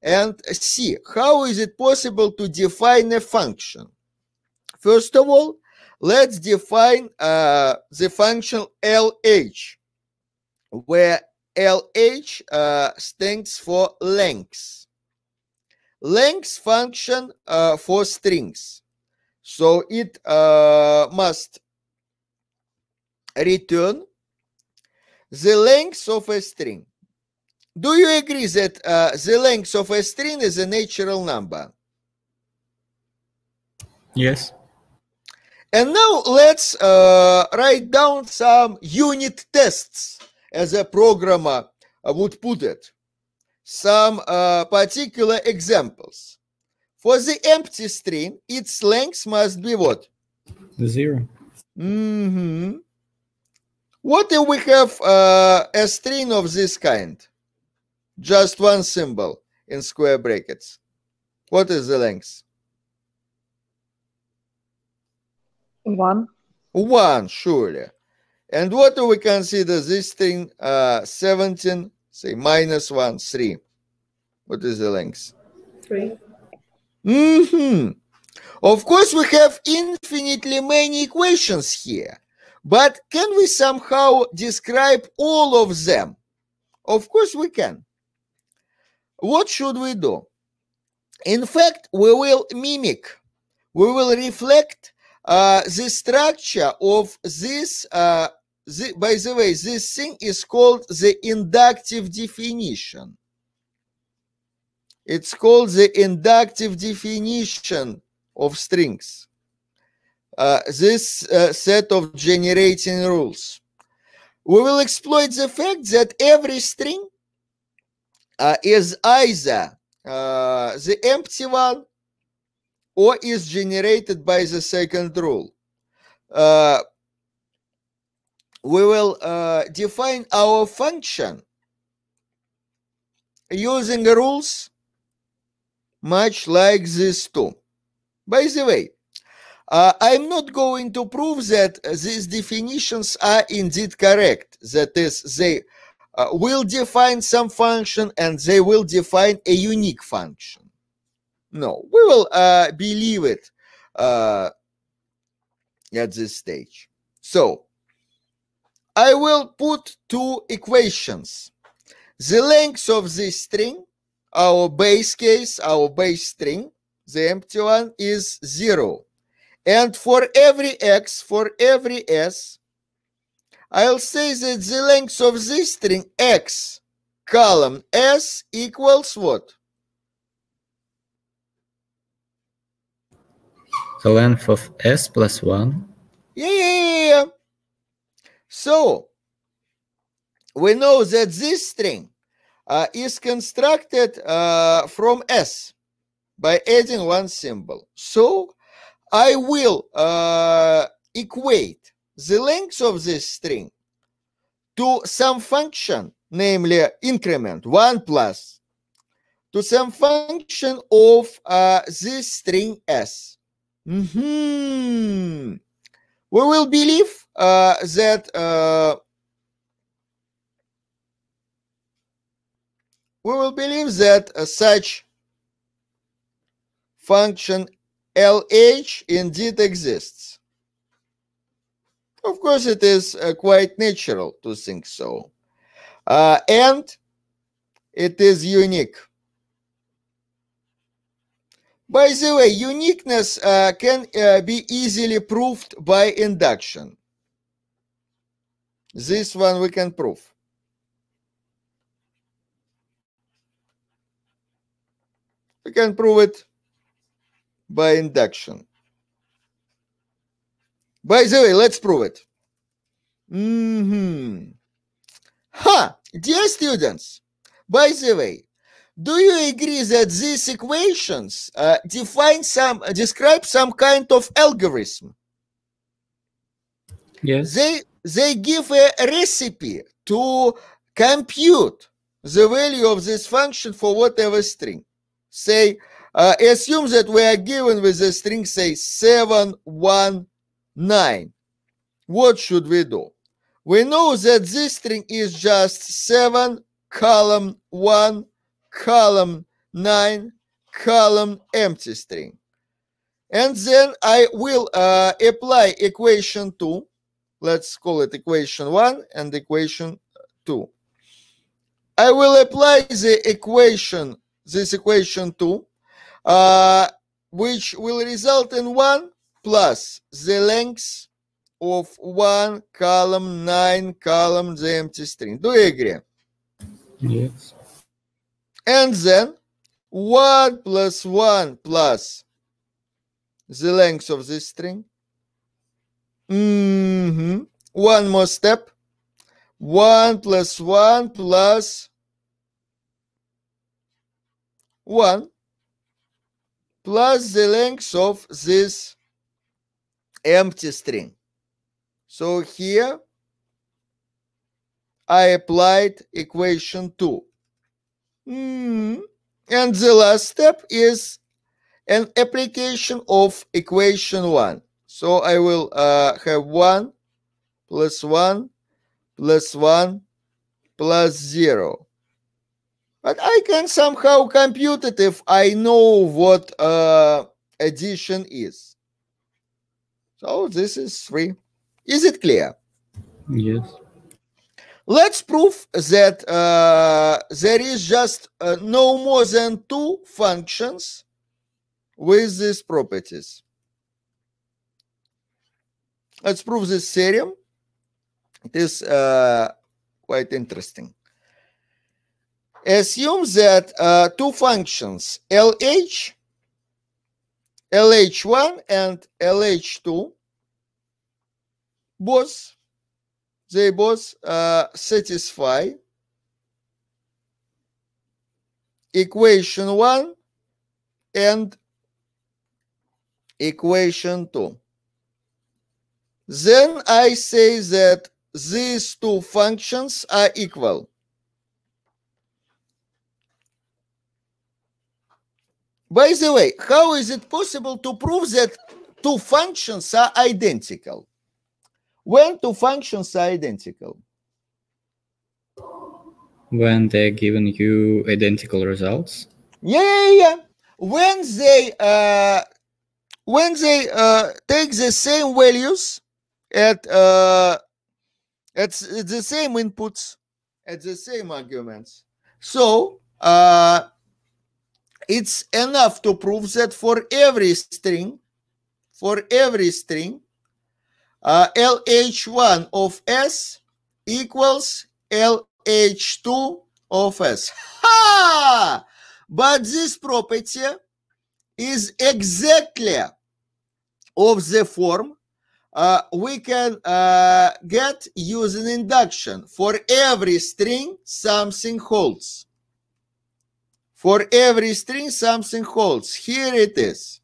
and see how is it possible to define a function? First of all, let's define uh, the function LH, where LH uh, stands for length. Length function uh, for strings. So it uh, must return the length of a string. Do you agree that uh, the length of a string is a natural number? Yes. And now let's uh, write down some unit tests, as a programmer would put it. Some uh, particular examples. For the empty string, its length must be what? Zero. Mm-hmm. What if we have uh, a string of this kind? just one symbol in square brackets. What is the length? One. One, surely. And what do we consider this thing? Uh, 17, say minus one, three. What is the length? Three. Mm-hmm. Of course, we have infinitely many equations here, but can we somehow describe all of them? Of course, we can. What should we do? In fact, we will mimic, we will reflect uh, the structure of this. Uh, the, by the way, this thing is called the inductive definition. It's called the inductive definition of strings. Uh, this uh, set of generating rules. We will exploit the fact that every string uh, is either uh, the empty one or is generated by the second rule. Uh, we will э, define our function using rules much like this too. By the way, uh, I'm not going to prove that these definitions are indeed correct. That is, they uh, will define some function and they will define a unique function. No, we will uh, believe it uh, at this stage. So I will put two equations. The length of this string, our base case, our base string, the empty one is zero. And for every x, for every s, I'll say that the length of this string x column s equals what? The length of s plus 1? Yeah, yeah, yeah. So, we know that this string uh, is constructed uh, from s by adding one symbol. So, I will uh, equate the length of this string to some function, namely increment 1 plus, to some function of uh, this string s. Mm -hmm. We will believe uh, that uh, we will believe that uh, such function LH indeed exists. Of course, it is uh, quite natural to think so. Uh, and it is unique. By the way, uniqueness uh, can uh, be easily proved by induction. This one we can prove. We can prove it by induction. By the way, let's prove it. Mm-hmm. Ha! Dear students, by the way, do you agree that these equations uh, define some, uh, describe some kind of algorithm? Yes. They they give a recipe to compute the value of this function for whatever string. Say, uh, assume that we are given with a string, say, seven one 9. What should we do? We know that this string is just 7, column 1, column 9, column empty string. And then I will uh, apply equation 2. Let's call it equation 1 and equation 2. I will apply the equation, this equation 2, uh, which will result in 1 plus the length of one column, nine columns. the empty string. Do you agree? Yes. And then 1 plus 1 plus the length of this string. Mm -hmm. One more step. 1 plus 1 plus 1 plus the length of this empty string. So here I applied equation 2. Mm. And the last step is an application of equation 1. So I will uh, have 1 plus 1 plus 1 plus 0. But I can somehow compute it if I know what uh, addition is. So this is 3. Is it clear? Yes. Let's prove that uh, there is just uh, no more than two functions with these properties. Let's prove this theorem. It is uh, quite interesting. Assume that uh, two functions, LH LH1 and LH2 both they both uh, satisfy equation 1 and equation 2. Then I say that these two functions are equal. By the way, how is it possible to prove that two functions are identical? When two functions are identical? When they're giving you identical results? Yeah, yeah, yeah. When they uh, when they uh, take the same values at uh, at the same inputs at the same arguments. So uh, it's enough to prove that for every string, for every string, uh, LH1 of S equals LH2 of S. Ha! But this property is exactly of the form uh, we can uh, get using induction. For every string, something holds. For every string, something holds. Here it is.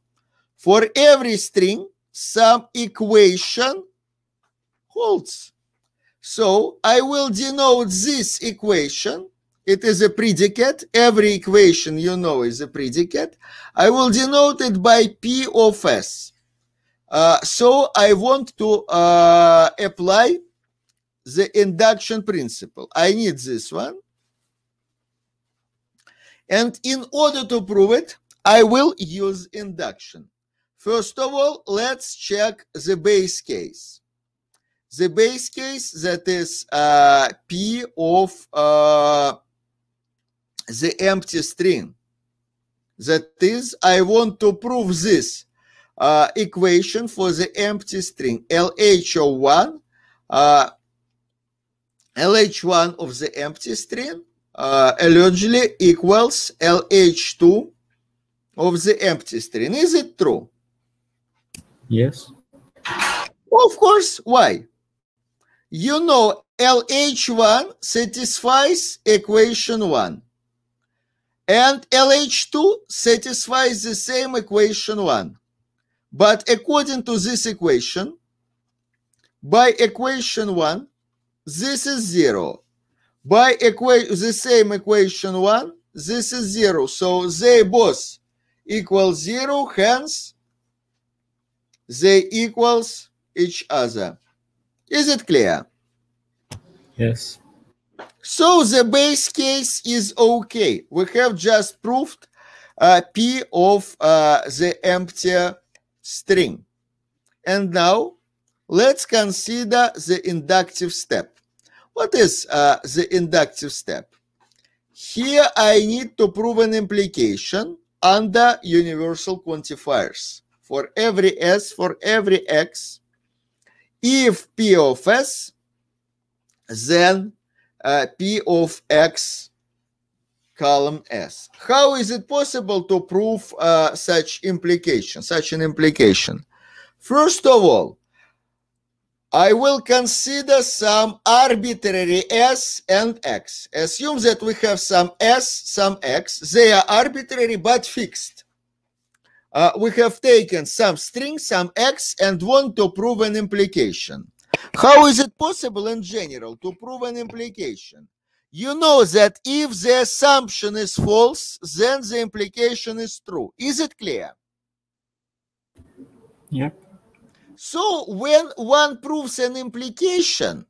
For every string, some equation holds. So I will denote this equation. It is a predicate. Every equation you know is a predicate. I will denote it by P of S. Uh, so I want to uh, apply the induction principle. I need this one. And in order to prove it, I will use induction. First of all, let's check the base case. The base case that is uh, P of uh, the empty string. That is, I want to prove this uh, equation for the empty string LH of 1, uh, LH1 of the empty string uh, allegedly equals LH2 of the empty string. Is it true? Yes. of course. Why? You know LH1 satisfies equation 1. And LH2 satisfies the same equation 1. But according to this equation, by equation 1, this is 0 by the same equation one, this is zero. So they both equal zero, hence they equals each other. Is it clear? Yes. So the base case is okay. We have just proved uh, P of uh, the empty string. And now let's consider the inductive step. What is uh, the inductive step? Here I need to prove an implication under universal quantifiers. For every s, for every x, if p of s, then uh, p of x column s. How is it possible to prove uh, such implication, such an implication? First of all, I will consider some arbitrary S and X. Assume that we have some S, some X. They are arbitrary but fixed. Uh, we have taken some string, some X, and want to prove an implication. How is it possible in general to prove an implication? You know that if the assumption is false, then the implication is true. Is it clear? Yep. So when one proves an implication,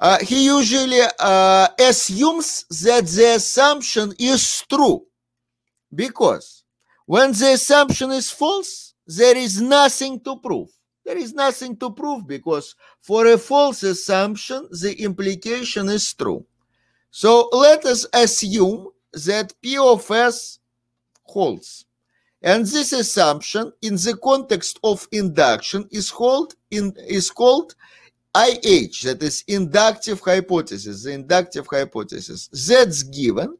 uh, he usually uh, assumes that the assumption is true. Because when the assumption is false, there is nothing to prove. There is nothing to prove because for a false assumption, the implication is true. So let us assume that P of S holds. And this assumption in the context of induction is called in is called IH, that is inductive hypothesis, the inductive hypothesis. That's given.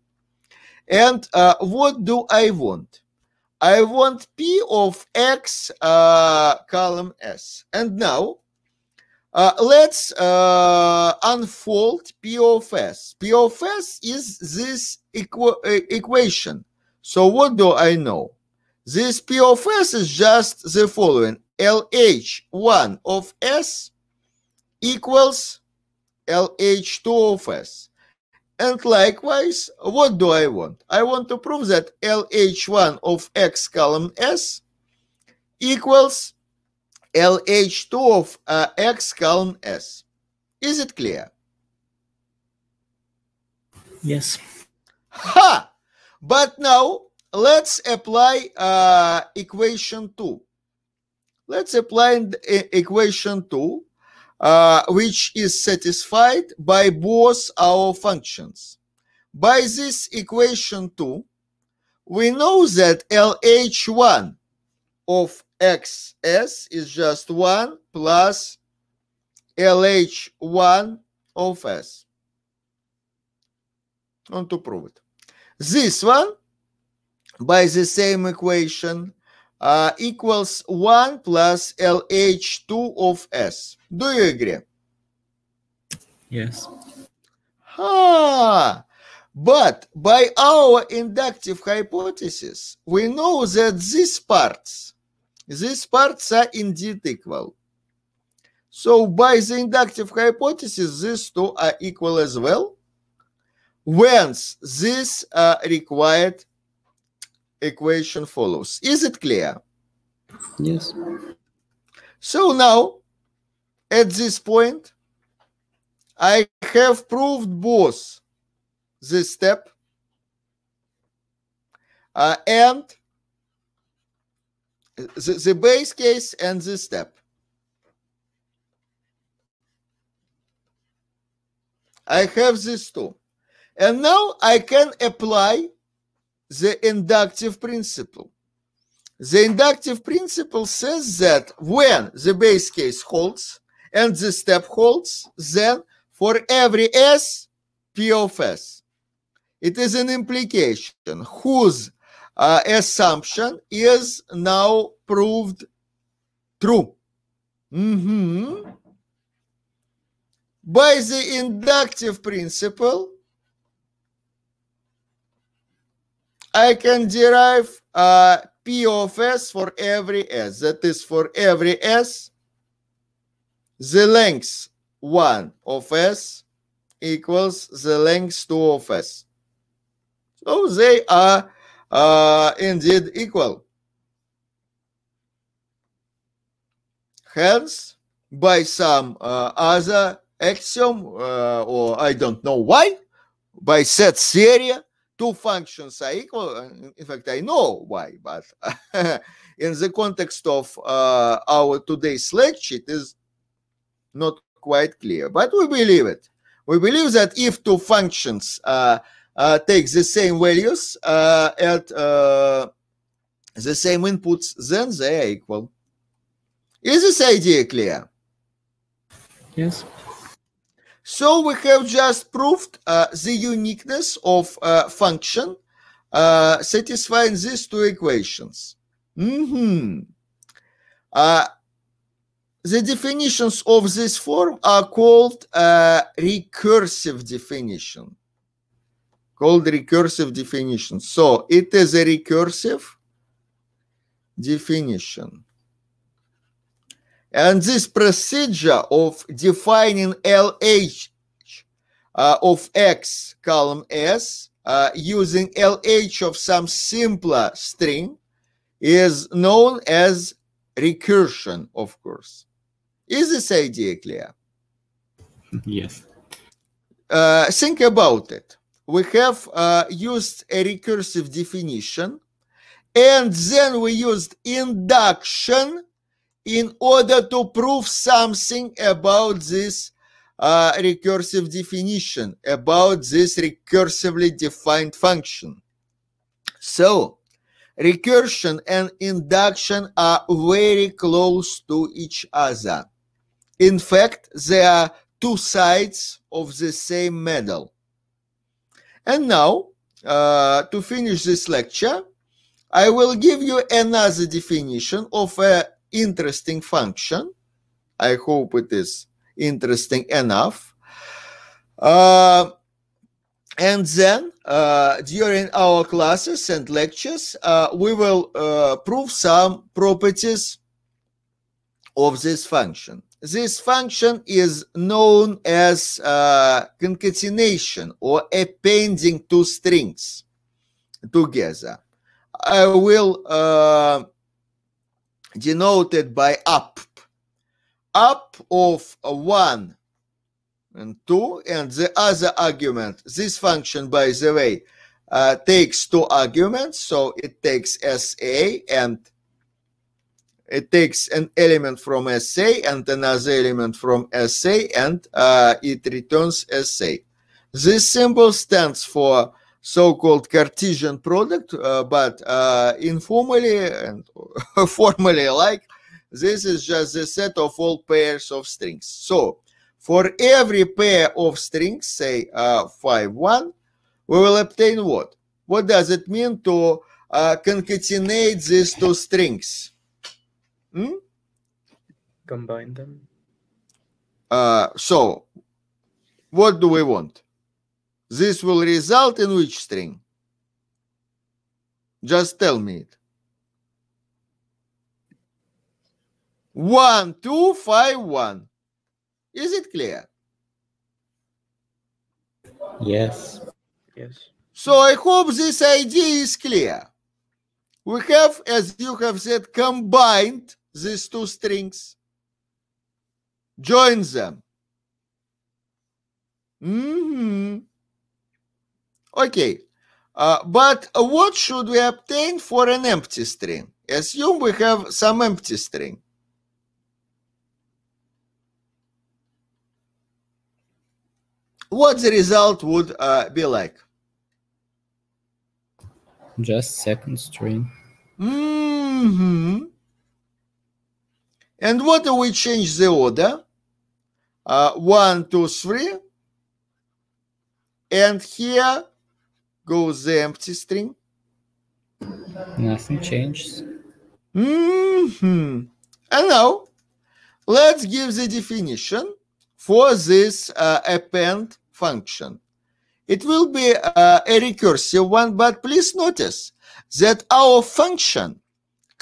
And uh, what do I want? I want P of X uh, column S. And now uh, let's uh, unfold P of S. P of S is this equ equation. So what do I know? This P of S is just the following. LH1 of S equals LH2 of S. And likewise, what do I want? I want to prove that LH1 of X column S equals LH2 of uh, X column S. Is it clear? Yes. Ha! But now let's apply uh, equation 2. Let's apply equation 2, uh, which is satisfied by both our functions. By this equation 2, we know that LH1 of XS is just 1 plus LH1 of S. Want to prove it. This one by the same equation uh, equals 1 plus LH2 of S. Do you agree? Yes. Ah, But by our inductive hypothesis, we know that these parts, these parts are indeed equal. So by the inductive hypothesis, these two are equal as well. Whence this uh, required equation follows. Is it clear? Yes. So now, at this point, I have proved both this step uh, and the, the base case and this step. I have these two. And now I can apply the inductive principle. The inductive principle says that when the base case holds and the step holds, then for every S, P of S. It is an implication whose uh, assumption is now proved true. Mm -hmm. By the inductive principle, I can derive uh, P of S for every S. That is for every S, the length 1 of S equals the length 2 of S. So they are uh, indeed equal. Hence, by some uh, other axiom, uh, or I don't know why, by set theory, two functions are equal. Uh, in fact, I know why, but in the context of uh, our today's lecture, it is not quite clear. But we believe it. We believe that if two functions uh, uh, take the same values uh, at uh, the same inputs, then they are equal. Is this idea clear? Yes. So we have just proved uh, the uniqueness of uh, function uh, satisfying these two equations. Mm -hmm. the definitions of this form are called uh, recursive definition. Called recursive definition. So it is a recursive definition. And this procedure of defining LH uh, of X column S uh, using LH of some simpler string is known as recursion, of course. Is this idea clear? Yes. Uh, think about it. We have uh, used a recursive definition, and then we used induction in order to prove something about this uh, recursive definition, about this recursively defined function. So, recursion and induction are very close to each other. In fact, they are two sides of the same medal. And now, uh, to finish this lecture, I will give you another definition of a interesting function. I hope it is interesting enough. Uh, and then uh, during our classes and lectures, uh, we will uh, prove some properties of this function. This function is known as uh, concatenation or appending two strings together. I will uh, denoted by up. Up of 1 and 2 and the other argument. This function, by the way, uh, takes two arguments. So it takes SA and it takes an element from SA and another element from SA and uh, it returns SA. This symbol stands for so-called Cartesian product, uh, but uh, informally and formally like this is just a set of all pairs of strings. So for every pair of strings, say uh, 5, 1, we will obtain what? What does it mean to uh, concatenate these two strings? Hmm? Combine them. Uh, so what do we want? This will result in which string? Just tell me it. One, two, five, one. Is it clear? Yes. Yes. So I hope this idea is clear. We have, as you have said, combined these two strings. Join them. Mm -hmm. Okay, uh, but uh, what should we obtain for an empty string? Assume we have some empty string. What the result would uh, be like? Just second string. Mm hmm And what do we change the order? Uh, one, two, three. And here goes the empty string? Nothing changes. Mm-hmm. And now, let's give the definition for this uh, append function. It will be uh, a recursive one, but please notice that our function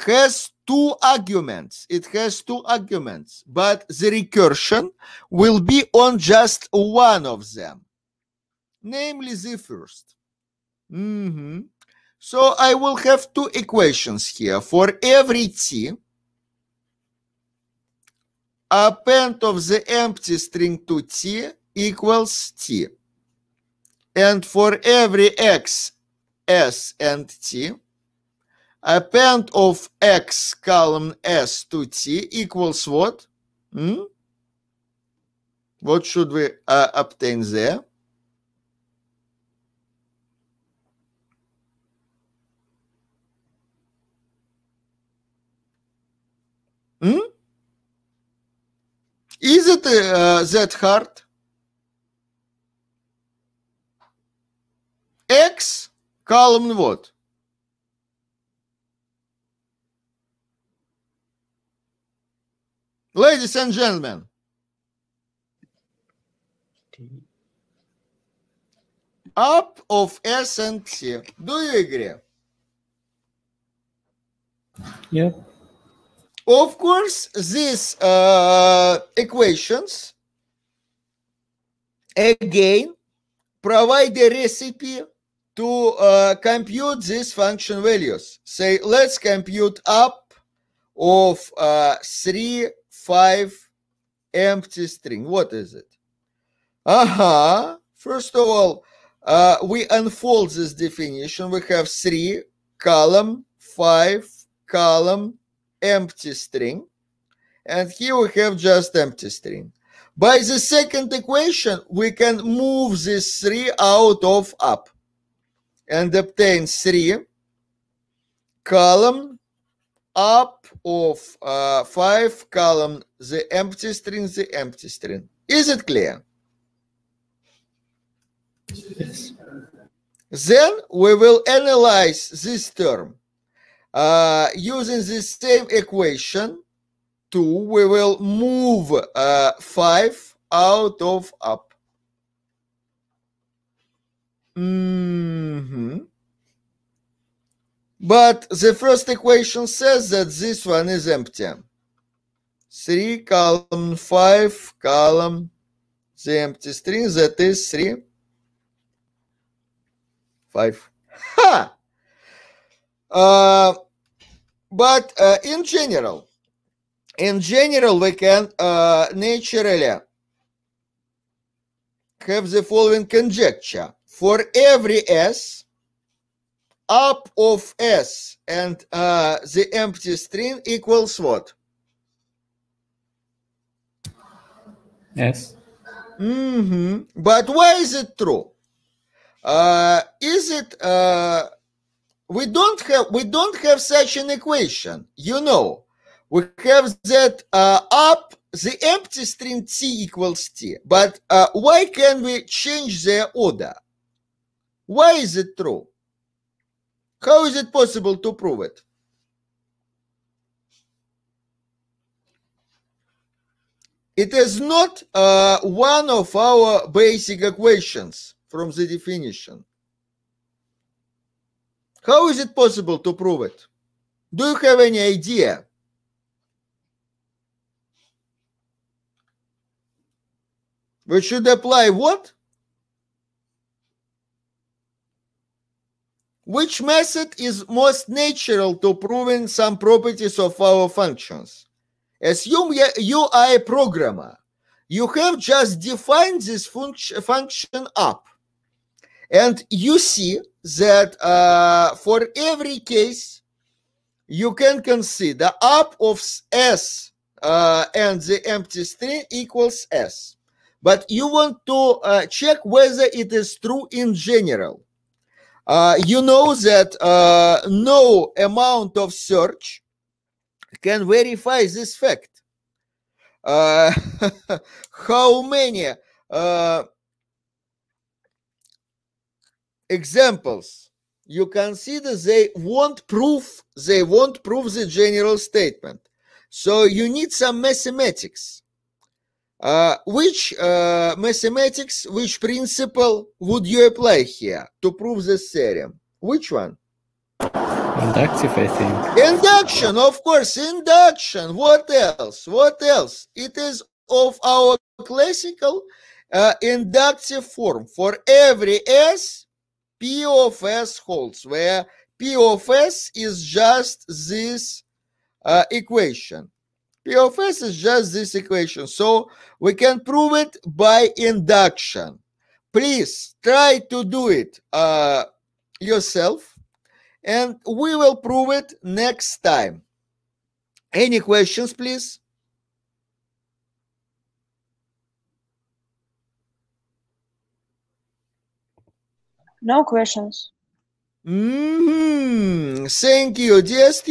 has two arguments. It has two arguments, but the recursion will be on just one of them, namely the first. Mm -hmm. So I will have two equations here. For every t, append of the empty string to t equals t. And for every x, s and t, append of x column s to t equals what? Hmm? What should we uh, obtain there? Hmm? Is it uh, that hard? X column what? Ladies and gentlemen. Up of S and C. Do you agree? Yep. Of course, these uh, equations again provide a recipe to uh, compute these function values. Say, let's compute up of uh, 3, 5 empty string. What is it? Uh-huh. First of all, uh, we unfold this definition. We have 3 column, 5 column, empty string. And here we have just empty string. By the second equation, we can move this 3 out of up and obtain 3 column up of uh, 5 column the empty string, the empty string. Is it clear? Yes. Then we will analyze this term. Uh, using the same equation, 2, we will move uh, 5 out of up. Mm -hmm. But the first equation says that this one is empty. 3 column 5 column the empty string that is 3 5 ha uh, but uh, in general, in general, we can uh, naturally have the following conjecture. For every S, up of S and uh, the empty string equals what? Yes. Mm-hmm. But why is it true? Uh, is it uh, we don't have we don't have such an equation you know we have that uh, up the empty string t equals t but uh, why can we change their order why is it true how is it possible to prove it it is not uh, one of our basic equations from the definition how is it possible to prove it? Do you have any idea? We should apply what? Which method is most natural to proving some properties of our functions? Assume you are a programmer. You have just defined this function up. And you see that uh, for every case, you can consider up of S uh, and the empty string equals S. But you want to uh, check whether it is true in general. Uh, you know that uh, no amount of search can verify this fact. Uh, how many uh, examples, you can see that they won't prove they won't prove the general statement. So you need some mathematics. Uh, which uh, mathematics, which principle would you apply here to prove this theorem? Which one? Inductive, I think. Induction, of course, induction. What else? What else? It is of our classical uh, inductive form. For every S, P of S holds, where P of S is just this uh, equation. P of S is just this equation. So we can prove it by induction. Please try to do it uh, yourself and we will prove it next time. Any questions, please? No questions. Mm-hmm. Thank you, Justin.